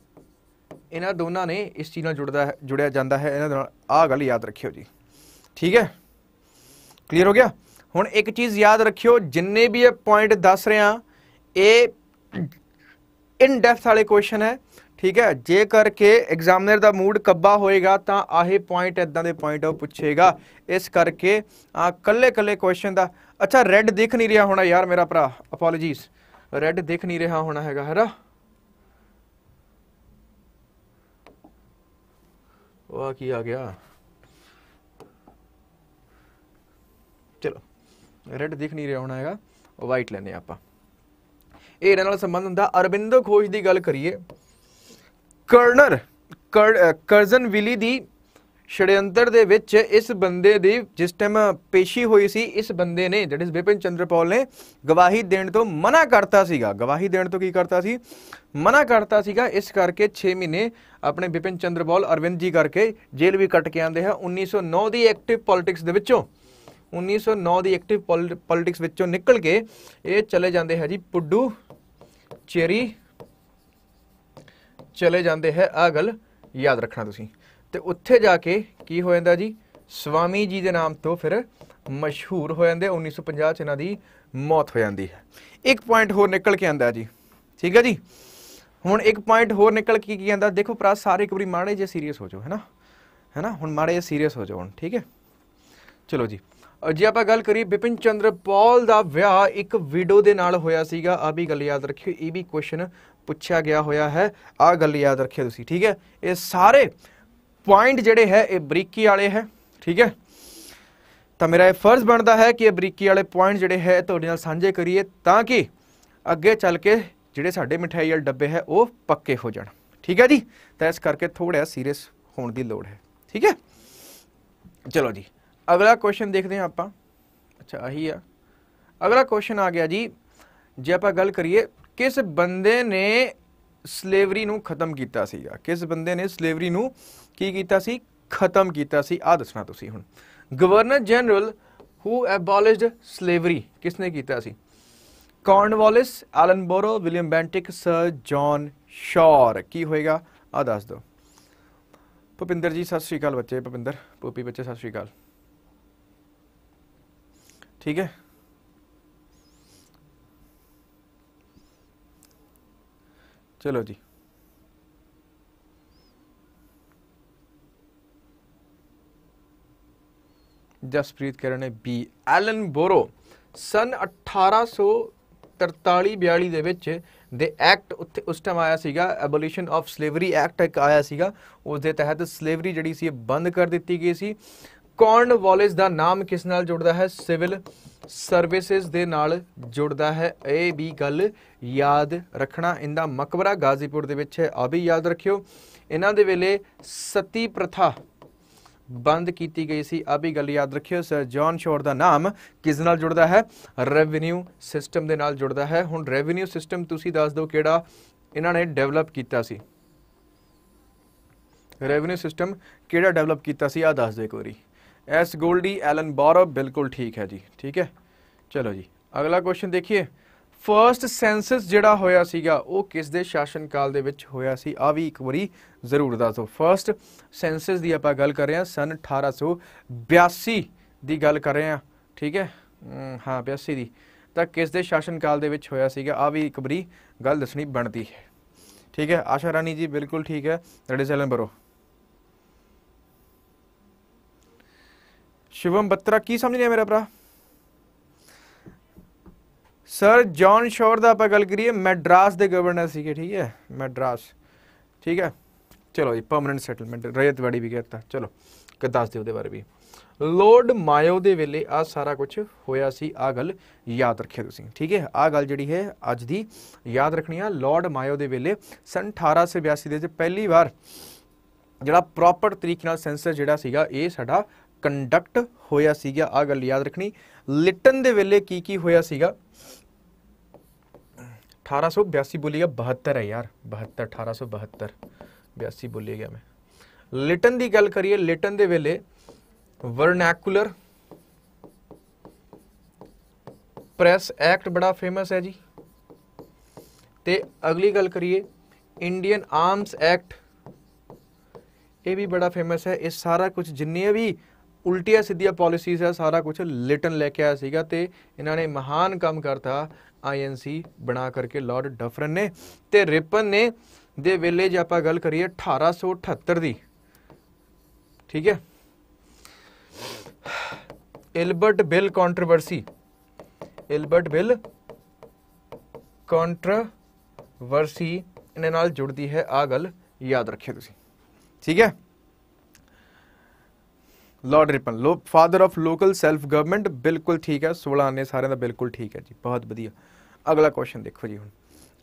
Speaker 1: ਇਹਨਾਂ ਦੋਨਾਂ ਨੇ ਇਸ ਚੀਜ਼ ਨਾਲ ਜੁੜਦਾ ਜੁੜਿਆ ਜਾਂਦਾ ਹੈ ਇਹਨਾਂ ਨਾਲ ਆਹ ਗੱਲ ਯਾਦ ਰੱਖਿਓ ਜੀ ਠੀਕ ਹੈ ਕਲੀਅਰ ਹੋ ਗਿਆ ਹੁਣ ਇੱਕ ਚੀਜ਼ ਯਾਦ ਰੱਖਿਓ ਜਿੰਨੇ ਵੀ ਇਹ ਪੁਆਇੰਟ ਦੱਸ ਰਿਹਾ ਇਹ ਇਨ ਡੈਪਥ ਵਾਲੇ ਕੁਐਸਚਨ ਹੈ ਠੀਕ ਹੈ ਜੇ ਕਰਕੇ ਐਗਜ਼ਾਮਿਨਰ ਦਾ ਮੂਡ ਕੱਬਾ ਹੋਏਗਾ ਤਾਂ ਆਹੇ ਪੁਆਇੰਟ ਇਦਾਂ ਦੇ ਪੁਆਇੰਟ ਉਹ ਪੁੱਛੇਗਾ ਇਸ ਕਰਕੇ ਆ ਕੱਲੇ ਕੱਲੇ ਕੁਐਸਚਨ ਦਾ ਅੱਛਾ ਰੈੱਡ ਦਿਖ ਨਹੀਂ ਰਿਹਾ ਹੋਣਾ ਯਾਰ ਮੇਰਾ ਭਰਾ ਅਪੋਲੋਜੀਜ਼ ਰੈੱਡ ਦਿਖ ਨਹੀਂ ਰਿਹਾ ਹੋਣਾ ਹੈਗਾ ਹੈਰਾ ਉਹ ਆ ਕੀ ਆ ਗਿਆ ਚਲੋ ਰੈੱਡ ਦਿਖ ਨਹੀਂ ਰਿਹਾ ਹੋਣਾ ਹੈਗਾ ਵਾਈਟ ਲੈਨੇ ਆਪਾਂ ਇਹ ਇਹਨਾਂ ਨਾਲ ਸੰਬੰਧ ਹੁੰਦਾ ਅਰਵਿੰਦ ਖੋਜ ਦੀ ਗੱਲ ਕਰੀਏ ਕਰਨਰ ਕਰਜ਼ਨ ਵਿਲੀ ਦੀ ਸ਼ੜਯੰਤਰ ਦੇ ਵਿੱਚ ਇਸ ਬੰਦੇ ਦੀ ਜਿਸ ਟਾਈਮ ਪੇਸ਼ੀ ਹੋਈ ਸੀ ਇਸ ਬੰਦੇ ਨੇ ਦੈਟ ਇਜ਼ ਵਿਪਿਨ ਚੰਦਰਪਾਲ ਨੇ ਗਵਾਹੀ ਦੇਣ ਤੋਂ ਮਨਾ ਕਰਤਾ ਸੀਗਾ ਗਵਾਹੀ ਦੇਣ ਤੋਂ ਕੀ ਕਰਤਾ ਸੀ ਮਨਾ ਕਰਤਾ ਸੀਗਾ ਇਸ ਕਰਕੇ 6 ਮਹੀਨੇ ਆਪਣੇ ਵਿਪਿਨ ਬੋਲ ਅਰਵਿੰਦ ਜੀ ਕਰਕੇ ਜੇਲ੍ਹ ਵੀ ਕੱਟ ਕੇ ਆਂਦੇ ਹੈ 1909 ਦੀ ਐਕਟਿਵ ਪੋਲਿਟਿਕਸ ਦੇ ਵਿੱਚੋਂ 1909 ਦੀ ਐਕਟਿਵ ਪੋਲਿਟਿਕਸ ਵਿੱਚੋਂ ਨਿਕਲ ਕੇ ਇਹ ਚਲੇ ਜਾਂਦੇ ਹੈ ਜੀ ਪੁੱਡੂ ਚੇਰੀ ਚਲੇ ਜਾਂਦੇ ਹੈ ਆ ਗੱਲ ਯਾਦ ਰੱਖਣਾ ਤੁਸੀਂ ਤੇ ਉੱਥੇ ਜਾ ਕੇ ਕੀ ਹੋ ਜਾਂਦਾ ਜੀ ਸਵਾਮੀ ਜੀ ਦੇ ਨਾਮ ਤੋਂ ਫਿਰ ਮਸ਼ਹੂਰ ਹੋ ਜਾਂਦੇ 1950 ਚ ਇਹਨਾਂ ਦੀ ਮੌਤ ਹੋ ਜਾਂਦੀ ਹੈ ਇੱਕ ਪੁਆਇੰਟ ਹੋਰ ਨਿਕਲ ਕੇ ਆਂਦਾ ਜੀ ਠੀਕ ਹੈ ਜੀ ਹੁਣ ਇੱਕ ਪੁਆਇੰਟ ਹੋਰ ਨਿਕਲ ਕੀ ਕੀ ਜਾਂਦਾ ਦੇਖੋ ਭਰਾ ਸਾਰੇ ਇੱਕ ਵਾਰੀ ਮਾੜੇ ਜੇ ਸੀਰੀਅਸ ਹੋ ਜਾਓ ਹੈਨਾ ਹੈਨਾ ਹੁਣ ਮਾੜੇ ਜੇ ਸੀਰੀਅਸ ਹੋ ਜਾਓ ਹੁਣ ਠੀਕ ਹੈ ਚਲੋ ਜੀ ਜੇ ਆਪਾਂ ਗੱਲ ਕਰੀਏ ਬਿਪਿਨ ਚੰਦਰ ਪਾਲ ਦਾ ਵਿਆਹ ਇੱਕ ਵੀਡੀਓ ਦੇ ਨਾਲ ਹੋਇਆ ਸੀਗਾ ਆ ਵੀ ਗੱਲ ਯਾਦ ਰੱਖਿਓ ਇਹ ਵੀ ਕੁਐਸਚਨ ਪੁੱਛਿਆ ਗਿਆ ਹੋਇਆ ਹੈ ਆ ਗੱਲ ਯਾਦ ਰੱਖਿਓ ਤੁਸੀਂ ਠੀਕ ਹੈ ਇਹ ਸਾਰੇ ਪੁਆਇੰਟ ਜਿਹੜੇ ਹੈ ਇਹ ਬਰੀਕੀ ਵਾਲੇ ਹੈ ਠੀਕ ਹੈ ਤਾਂ ਮੇਰਾ ਇਹ ਫਰਜ਼ ਬਣਦਾ ਹੈ ਕਿ ਇਹ ਬਰੀਕੀ ਵਾਲੇ ਪੁਆਇੰਟ ਜਿਹੜੇ ਹੈ ਤੁਹਾਡੇ ਨਾਲ ਸਾਂਝੇ ਕਰੀਏ ਤਾਂ ਕਿ ਅੱਗੇ ਚੱਲ ਕੇ ਜਿਹੜੇ ਸਾਡੇ ਮਠਿਆਈ ਵਾਲੇ ਡੱਬੇ ਹੈ ਉਹ ਪੱਕੇ ਹੋ ਜਾਣ ਠੀਕ ਹੈ ਜੀ ਤਾਂ ਇਸ ਕਰਕੇ ਥੋੜਾ ਸੀਰੀਅਸ ਹੋਣ ਦੀ ਲੋੜ ਹੈ ਠੀਕ ਹੈ ਚਲੋ ਜੀ ਅਗਲਾ ਕੁਐਸਚਨ ਦੇਖਦੇ ਹਾਂ ਆਪਾਂ ਅੱਛਾ ਆਹੀ ਆ ਅਗਲਾ ਕੁਐਸਚਨ ਆ ਗਿਆ ਜੀ ਜੇ ਆਪਾਂ ਗੱਲ ਕਰੀਏ ਕਿਸ ਬੰਦੇ ਨੇ ਸਲੇਵਰੀ ਨੂੰ ਖਤਮ ਕੀਤਾ ਸੀਗਾ ਕਿਸ ਬੰਦੇ ਨੇ ਸਲੇਵਰੀ ਨੂੰ ਕੀ ਕੀਤਾ ਸੀ ਖਤਮ ਕੀਤਾ ਸੀ ਆ ਦੱਸਣਾ ਤੁਸੀਂ ਹੁਣ governor general who abolished slavery ਕਿਸ ਨੇ ਕੀਤਾ ਸੀ Cornwallis Ellenborough William Bentinck Sir John Shore की होएगा आ दस दो भुपिंदर जी सत श्रीकाल बच्चे भुपिंदर भूपी बच्चे सत श्रीकाल ठीक है चलो जी जसप्रीत कह रहे हैं बी एलन बोरो सन 43 42 ਦੇ ਵਿੱਚ ਦੇ ਐਕਟ ਉੱਥੇ ਉਸ ਟਾਈਮ ਆਇਆ ਸੀਗਾ ਐਬੋਲਿਸ਼ਨ ਆਫ ਸਲੇਵਰੀ ਐਕਟ ਇੱਕ ਆਇਆ ਸੀਗਾ ਉਸ ਦੇ ਤਹਿਤ ਸਲੇਵਰੀ ਜਿਹੜੀ ਸੀ ਇਹ ਬੰਦ ਕਰ ਦਿੱਤੀ ਗਈ ਸੀ ਕੌਰਨ ਵਾਲਿਸ ਦਾ ਨਾਮ ਕਿਸ ਨਾਲ ਜੁੜਦਾ ਹੈ ਸਿਵਲ ਸਰਵਿਸਿਸ ਦੇ ਨਾਲ ਜੁੜਦਾ ਹੈ ਇਹ ਵੀ ਗੱਲ ਯਾਦ ਰੱਖਣਾ ਇਹਦਾ ਮਕਬਰਾ ਗਾਜ਼ੀਪੁਰ ਦੇ ਵਿੱਚ ਹੈ ਆ ਵੀ ਯਾਦ ਰੱਖਿਓ ਇਹਨਾਂ ਦੇ ਵੇਲੇ ਸਤੀ ਪ੍ਰਥਾ ਬੰਦ ਕੀਤੀ ਗਈ ਸੀ ਆ ਵੀ ਗੱਲ ਯਾਦ ਰੱਖਿਓ ਸਰ ਜੌਨ ਸ਼ੋਰ ਦਾ ਨਾਮ ਕਿਸ ਨਾਲ ਜੁੜਦਾ ਹੈ ਰੈਵਨਿਊ ਸਿਸਟਮ ਦੇ ਨਾਲ ਜੁੜਦਾ ਹੈ ਹੁਣ ਰੈਵਨਿਊ ਸਿਸਟਮ ਤੁਸੀਂ ਦੱਸ ਦਿਓ ਕਿਹੜਾ ਇਹਨਾਂ ਨੇ ਡਿਵੈਲਪ ਕੀਤਾ ਸੀ ਰੈਵਨਿਊ ਸਿਸਟਮ ਕਿਹੜਾ ਡਿਵੈਲਪ ਕੀਤਾ ਸੀ ਆ ਦੱਸ ਦੇ ਇੱਕ ਵਾਰੀ ਐਸ ਗੋਲਡੀ ਐਲਨ ਬੋਰੋ ਬਿਲਕੁਲ ਠੀਕ ਹੈ ਜੀ ਠੀਕ ਹੈ ਚਲੋ ਜੀ ਅਗਲਾ ਕੁਐਸਚਨ ਦੇਖੀਏ ਫਰਸਟ ਸੈਂਸਸ ਜਿਹੜਾ ਹੋਇਆ ਸੀਗਾ ਉਹ ਕਿਸ ਦੇ ਸ਼ਾਸਨ ਕਾਲ ਦੇ ਵਿੱਚ ਹੋਇਆ ਸੀ ਆ ਵੀ ਇੱਕ ਵਾਰੀ ਜ਼ਰੂਰ ਦੱਸੋ ਫਰਸਟ ਸੈਂਸਸ ਦੀ ਆਪਾਂ ਗੱਲ ਕਰ ਰਹੇ ਹਾਂ ਸਨ 1882 ਦੀ ਗੱਲ ਕਰ ਰਹੇ ਹਾਂ ਠੀਕ ਹੈ ਹਾਂ 82 ਦੀ ਤਾਂ ਕਿਸ ਦੇ ਸ਼ਾਸਨ ਕਾਲ ਦੇ ਵਿੱਚ ਹੋਇਆ ਸੀਗਾ ਆ ਵੀ ਇੱਕ ਵਾਰੀ ਗੱਲ ਦੱਸਣੀ ਬਣਦੀ ਹੈ ਠੀਕ ਹੈ ਆਸ਼ਾ ਰਾਣੀ ਜੀ ਬਿਲਕੁਲ ਠੀਕ ਹੈ ਰੈਡੀ ਸੈਲਨ ਬਰੋ ਸ਼ਿਵਮ ਬੱਤਰਾ ਕੀ ਸਮਝ ਨਹੀਂ ਆ ਮੇਰਾ ਭਰਾ ਸਰ ਜੌਨ ਸ਼ੋਰ ਦਾ ਆਪਾਂ ਗੱਲ ਕਰੀਏ ਮੈਡਰਾਸ ਦੇ ਗਵਰਨਰ ਸੀਗੇ ਠੀਕ ਹੈ ਮੈਡਰਾਸ ਠੀਕ ਹੈ ਚਲੋ ਜੀ ਪਰਮਨੈਂਟ ਸੈਟਲਮੈਂਟ ਵੜੀ ਵੀ ਕਰਤਾ ਚਲੋ ਕਿ ਦੱਸ ਦਿਓ ਉਹਦੇ ਬਾਰੇ ਵੀ ਲੋਰਡ ਮਾਇਓ ਦੇ ਵੇਲੇ ਆ ਸਾਰਾ ਕੁਝ ਹੋਇਆ ਸੀ ਆ ਗੱਲ ਯਾਦ ਰੱਖਿਓ ਤੁਸੀਂ ਠੀਕ ਹੈ ਆ ਗੱਲ ਜਿਹੜੀ ਹੈ ਅੱਜ ਦੀ ਯਾਦ ਰੱਖਣੀ ਆ ਲੋਰਡ ਮਾਇਓ ਦੇ ਵੇਲੇ ਸਨ 1882 ਦੇ ਵਿੱਚ ਪਹਿਲੀ ਵਾਰ ਜਿਹੜਾ ਪ੍ਰੋਪਰ ਤਰੀਕੇ ਨਾਲ ਸੈਂਸਰ ਜਿਹੜਾ ਸੀਗਾ ਇਹ ਸਾਡਾ ਕੰਡਕਟ ਹੋਇਆ ਸੀਗਾ ਆ ਗੱਲ ਯਾਦ ਰੱਖਣੀ ਲਿਟਨ ਦੇ ਵੇਲੇ ਕੀ ਕੀ ਹੋਇਆ ਸੀਗਾ 1882 ਬੋਲੀ ਗਿਆ 72 ਹੈ ਯਾਰ 72 1872 82 ਬੋਲੀ ਗਿਆ ਮੈਂ ਲਿਟਨ ਦੀ ਗੱਲ ਕਰੀਏ ਲਿਟਨ ਦੇ ਵੇਲੇ ਵਰਨੈਕੂਲਰ ਪ੍ਰੈਸ ਐਕਟ ਬੜਾ ਫੇਮਸ ਹੈ ਜੀ ਤੇ ਅਗਲੀ ਗੱਲ ਕਰੀਏ ਇੰਡੀਅਨ ਆਰਮਸ ਐਕਟ ਇਹ ਵੀ ਬੜਾ ਫੇਮਸ ਹੈ ਇਹ ਸਾਰਾ ਕੁਝ ਜਿੰਨੀਆਂ ਵੀ ਉਲਟੀਆਂ ਸਿੱਧੀਆਂ ਪਾਲਿਸੀਜ਼ ਹੈ ਸਾਰਾ ਕੁਝ ਲਿਟਨ ਲੈ ਕੇ ਆਇਆ ਸੀਗਾ ਤੇ ਇਹਨਾਂ ਨੇ ਮਹਾਨ ਕੰਮ ਕਰਤਾ ਆਈਐਨਸੀ ਬਣਾ ਕਰਕੇ ਲਾਰਡ ਡਫਰਨ ਨੇ ਤੇ ਰਿਪਨ ਨੇ ਦੇ ਵਿਲੇਜ ਆਪਾਂ ਗੱਲ ਕਰੀਏ 1878 ਦੀ ਠੀਕ ਹੈ Albert bill controversy Albert bill controversy ਇਹਨਾਂ ਨਾਲ ਜੁੜਦੀ ਹੈ ਆ ਗੱਲ ਯਾਦ ਰੱਖਿਓ ਤੁਸੀਂ ਠੀਕ ਹੈ लॉर्ड रिपन लो father of local self government बिल्कुल ठीक है सोलह आने सारे का बिल्कुल ठीक है जी बहुत वजिए अगला क्वेश्चन देखो जी हूँ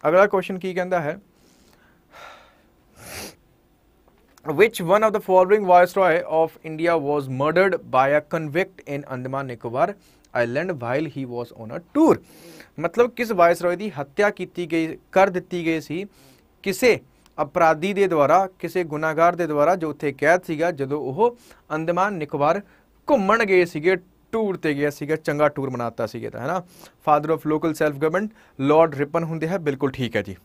Speaker 1: अगला क्वेश्चन की कहता है which one of the following viceroy of India was murdered by a convict in Andaman Nicobar island while he was on a tour मतलब किस वायस रॉय की हत्या की गई कर दी गई सी किसे ਅਪਰਾਧੀ ਦੇ ਦੁਆਰਾ ਕਿਸੇ ਗੁਨਾਹਗਾਰ ਦੇ ਦੁਆਰਾ ਜੋ ਉੱਥੇ ਕੈਦ ਸੀਗਾ ਜਦੋਂ ਉਹ ਅੰਦਮਾਨ ਨਿਕਵਾਰ ਘੁੰਮਣ ਗਏ ਸੀਗੇ ਟੂਰ ਤੇ ਗਿਆ ਸੀਗਾ ਚੰਗਾ ਟੂਰ ਮਨਾਤਾ ਸੀਗੇ ਤਾਂ ਹੈਨਾ father of local self government Lord Ripon ਹੁੰਦੇ ਹੈ ਬਿਲਕੁਲ ਠੀਕ ਹੈ ਜੀ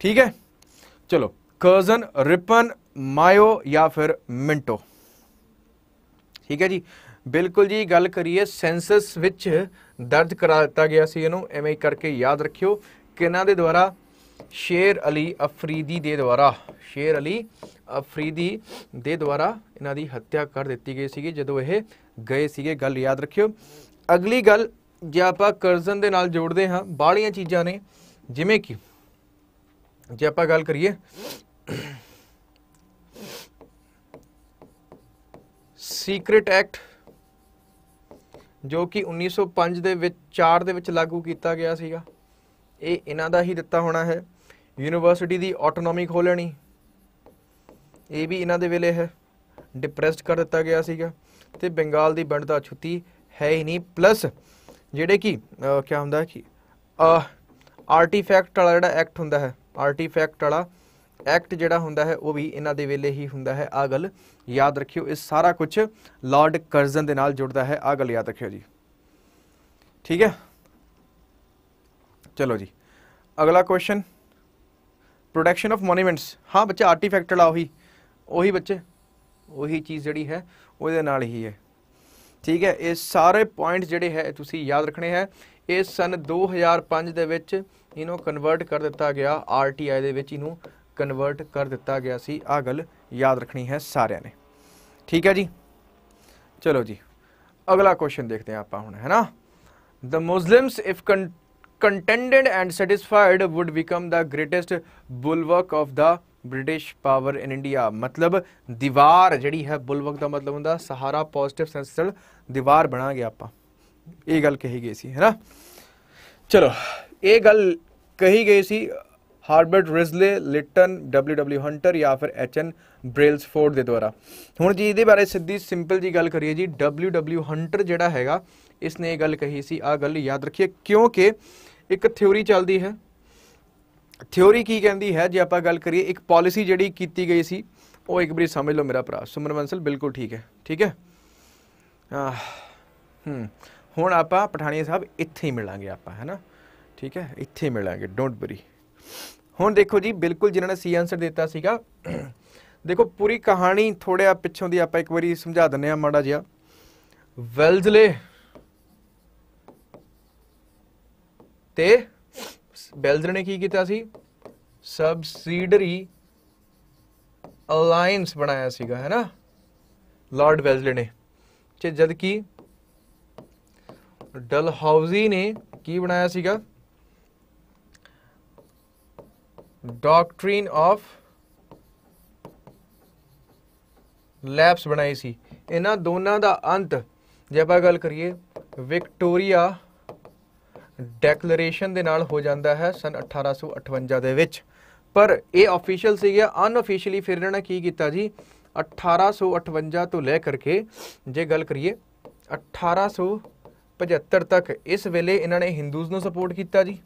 Speaker 1: ਠੀਕ ਹੈ ਚਲੋ ਕਰਜ਼ਨ ਰਿਪਨ ਮਾਇਓ ਜਾਂ ਫਿਰ ਮਿੰਟੋ ਠੀਕ ਹੈ ਜੀ ਬਿਲਕੁਲ ਜੀ ਗੱਲ ਕਰੀਏ ਸੈਂਸਸ ਵਿੱਚ ਦਰਜ ਕਰਾ ਦਿੱਤਾ ਗਿਆ ਸੀ ਇਹਨੂੰ ਐਵੇਂ ਕਰਕੇ ਯਾਦ ਰੱਖਿਓ ਕਿਨਾਂ ਦੇ ਦੁਆਰਾ ਸ਼ੇਰ ਅਲੀ ਅਫਰੀਦੀ ਦੇ ਦੁਆਰਾ ਸ਼ੇਰ ਅਲੀ ਅਫਰੀਦੀ ਦੇ ਦੁਆਰਾ ਇਹਨਾਂ ਦੀ ਹੱਤਿਆ ਕਰ ਦਿੱਤੀ ਗਈ ਸੀਗੀ ਜਦੋਂ ਇਹ ਗਏ ਸੀਗੇ ਗੱਲ ਯਾਦ ਰੱਖਿਓ ਅਗਲੀ ਗੱਲ ਜੇ ਆਪਾਂ ਕਰਜ਼ਨ ਦੇ ਨਾਲ ਜੋੜਦੇ ਹਾਂ ਬਾਹਲੀਆਂ ਚੀਜ਼ਾਂ ਨੇ ਜਿਵੇਂ ਕਿ ਜੇ ਆਪਾਂ ਗੱਲ ਕਰੀਏ ਸੀਕ੍ਰੀਟ ਐਕਟ ਜੋ ਕਿ 1905 ਦੇ ਵਿੱਚ 4 ਦੇ ਵਿੱਚ ਲਾਗੂ ਕੀਤਾ ਗਿਆ ਸੀਗਾ ਇਹ ਇਹਨਾਂ ਦਾ ਹੀ ਦਿੱਤਾ ਹੋਣਾ ਹੈ ਯੂਨੀਵਰਸਿਟੀ ਦੀ ਆਟੋਨੋਮੀ ਖੋ ਲੈਣੀ ਇਹ ਵੀ ਇਹਨਾਂ ਦੇ ਵੇਲੇ ਹੈ ਡਿਪਰੈਸਡ ਕਰ ਦਿੱਤਾ ਗਿਆ ਸੀਗਾ ਤੇ ਬੰਗਾਲ ਦੀ ਦਾ ਛੁੱਟੀ ਹੈ ਹੀ ਨਹੀਂ ਪਲੱਸ ਜਿਹੜੇ ਕੀ ਕੀ ਹੁੰਦਾ ਕਿ ਆਰਟੀਫੈਕਟ ਵਾਲਾ ਜਿਹੜਾ ਐਕਟ ਹੁੰਦਾ ਹੈ ਆਰਟੀਫੈਕਟ ਵਾਲਾ ਐਕਟ ਜਿਹੜਾ ਹੁੰਦਾ ਹੈ ਉਹ ਵੀ ਇਹਨਾਂ ਦੇ ਵੇਲੇ ਹੀ ਹੁੰਦਾ ਹੈ ਆ ਗੱਲ ਯਾਦ ਰੱਖਿਓ ਇਹ ਸਾਰਾ ਕੁਝ ਲਾਰਡ ਕਰਜ਼ਨ ਦੇ ਨਾਲ ਜੁੜਦਾ ਹੈ ਆ ਗੱਲ ਯਾਦ ਰੱਖਿਓ ਜੀ ਠੀਕ ਹੈ ਚਲੋ ਜੀ ਅਗਲਾ ਕੁਐਸਚਨ ਪ੍ਰੋਟੈਕਸ਼ਨ ਆਫ ਮੋਨੂਮੈਂਟਸ ਹਾਂ ਬੱਚੇ ਆਰਟੀਫੈਕਟ ਵਾਲਾ ਉਹੀ ਉਹੀ ਬੱਚੇ ਉਹੀ ਚੀਜ਼ ਜਿਹੜੀ ਹੈ ਉਹਦੇ ਨਾਲ ਹੀ ਹੈ ਠੀਕ ਹੈ ਇਹ ਸਾਰੇ ਪੁਆਇੰਟ ਜਿਹੜੇ ਹੈ ਤੁਸੀਂ ਯਾਦ ਰੱਖਣੇ ਹੈ ਇਸ ਸਨ 2005 ਦੇ ਵਿੱਚ ਇਹਨੂੰ ਕਨਵਰਟ ਕਰ ਦਿੱਤਾ ਗਿਆ ਆਰਟੀਆਈ ਦੇ ਵਿੱਚ ਇਹਨੂੰ ਕਨਵਰਟ ਕਰ ਦਿੱਤਾ ਗਿਆ ਸੀ ਆ ਗੱਲ ਯਾਦ ਰੱਖਣੀ ਹੈ ਸਾਰਿਆਂ ਨੇ ਠੀਕ ਹੈ ਜੀ ਚਲੋ ਜੀ ਅਗਲਾ ਕੁਐਸਚਨ ਦੇਖਦੇ ਆਪਾਂ ਹੁਣ ਹੈ ਨਾ the Muslims if contented and satisfied would become the greatest bulwark of the British power in India ਮਤਲਬ ਦੀਵਾਰ ਜਿਹੜੀ ਹੈ ਬੁਲਵਕ ਦਾ ਮਤਲਬ ਹੁੰਦਾ ਸਹਾਰਾ ਪੋਜ਼ਿਟਿਵ ਸੈਂਸ ਨਾਲ ਦੀਵਾਰ ਬਣਾਂਗੇ ਆਪਾਂ ਇਹ ਗੱਲ ਕਹੀ ਗਈ ਸੀ ਹੈਨਾ ਚਲੋ ਇਹ ਗੱਲ ਕਹੀ ਗਈ ਸੀ Herbert Risley Lytton W W Hunter ਜਾਂ ਫਿਰ ਐਚ ਐਨ ਬ੍ਰੇਲਸਫੋਰਡ ਦੇ ਦੁਆਰਾ ਹੁਣ ਜੀ ਇਹਦੇ ਬਾਰੇ ਸਿੱਧੀ ਸਿੰਪਲ ਜੀ ਗੱਲ ਕਰੀਏ ਜੀ ਡਬਲਯੂ ਡਬਲਯੂ ਹੰਟਰ ਜਿਹੜਾ ਹੈਗਾ ਇਸਨੇ ਇਹ ਗੱਲ ਕਹੀ ਸੀ ਆ ਗੱਲ ਯਾਦ ਰੱਖੀਏ ਕਿਉਂਕਿ ਇੱਕ ਥਿਉਰੀ ਚੱਲਦੀ ਹੈ ਥਿਉਰੀ ਕੀ ਕਹਿੰਦੀ ਹੈ ਜੇ ਆਪਾਂ ਗੱਲ ਕਰੀਏ ਇੱਕ ਪਾਲਿਸੀ ਜਿਹੜੀ ਕੀਤੀ ਗਈ ਸੀ ਉਹ ਇੱਕ ਵਾਰੀ ਸਮਝ ਲਓ ਮੇਰਾ ਭਰਾ ਸੁਮਨ ਬੰਸਲ ਬਿਲਕੁਲ ਠੀਕ ਹੈ ਠੀਕ ਹੈ ਹੂੰ ਹੁਣ ਆਪਾਂ ਪਠਾਨੀਆ ਸਾਹਿਬ ਇੱਥੇ ਹੀ ਮਿਲਾਂਗੇ ਆਪਾਂ ਹੈਨਾ ਠੀਕ ਹੈ ਇੱਥੇ ਮਿਲਾਂਗੇ ਡੋਂਟ ਬਰੀ ਹੁਣ ਦੇਖੋ ਜੀ ਬਿਲਕੁਲ ਜਿਨ੍ਹਾਂ ਨੇ ਸੀ ਆਨਸਰ ਦਿੱਤਾ ਸੀਗਾ ਦੇਖੋ ਪੂਰੀ ਕਹਾਣੀ ਥੋੜਿਆ ਪਿੱਛੋਂ ਦੀ ਆਪਾਂ ਇੱਕ ਵਾਰੀ ਸਮਝਾ ਦਿੰਨੇ ਆ ਮਾੜਾ ਜਿਹਾ ਵੈਲਜ਼ਲੇ ਤੇ ਬੈਲਜ਼ਰ ਨੇ ਕੀ ਕੀਤਾ ਸੀ ਸਬਸਿਡਰੀ ਅਲਾਈਅੰਸ ਬਣਾਇਆ ਸੀਗਾ ਹੈਨਾ ਲਾਰਡ ਬੈਲਜ਼ਰ ਨੇ ਤੇ ਜਦ ਕੀ ਡਲ ਹਾਊਜ਼ੀ ਨੇ ਕੀ ਬਣਾਇਆ ਸੀਗਾ ਡਾਕਟ੍ਰਿਨ ਆਫ ਲੈਪਸ ਬਣਾਈ ਸੀ ਇਹਨਾਂ ਦੋਨਾਂ ਦਾ ਅੰਤ ਜੇ ਆਪਾਂ ਗੱਲ ਕਰੀਏ ਵਿਕਟੋਰੀਆ ਡੈਕਲੇਰੇਸ਼ਨ ਦੇ ਨਾਲ ਹੋ ਜਾਂਦਾ ਹੈ ਸਨ 1858 ਦੇ ਵਿੱਚ ਪਰ ਇਹ ਅਫੀਸ਼ੀਅਲ ਸੀਗਾ ਅਨਅਫੀਸ਼ੀਅਲੀ ਫਿਰ ਇਹਨਾਂ ਨੇ ਕੀ ਕੀਤਾ ਜੀ 1858 ਤੋਂ ਲੈ ਕਰਕੇ ਜੇ ਗੱਲ ਕਰੀਏ 1875 ਤੱਕ ਇਸ ਵੇਲੇ ਇਹਨਾਂ ਨੇ ਹਿੰਦੂਜ਼ ਨੂੰ ਸਪੋਰਟ ਕੀਤਾ ਜੀ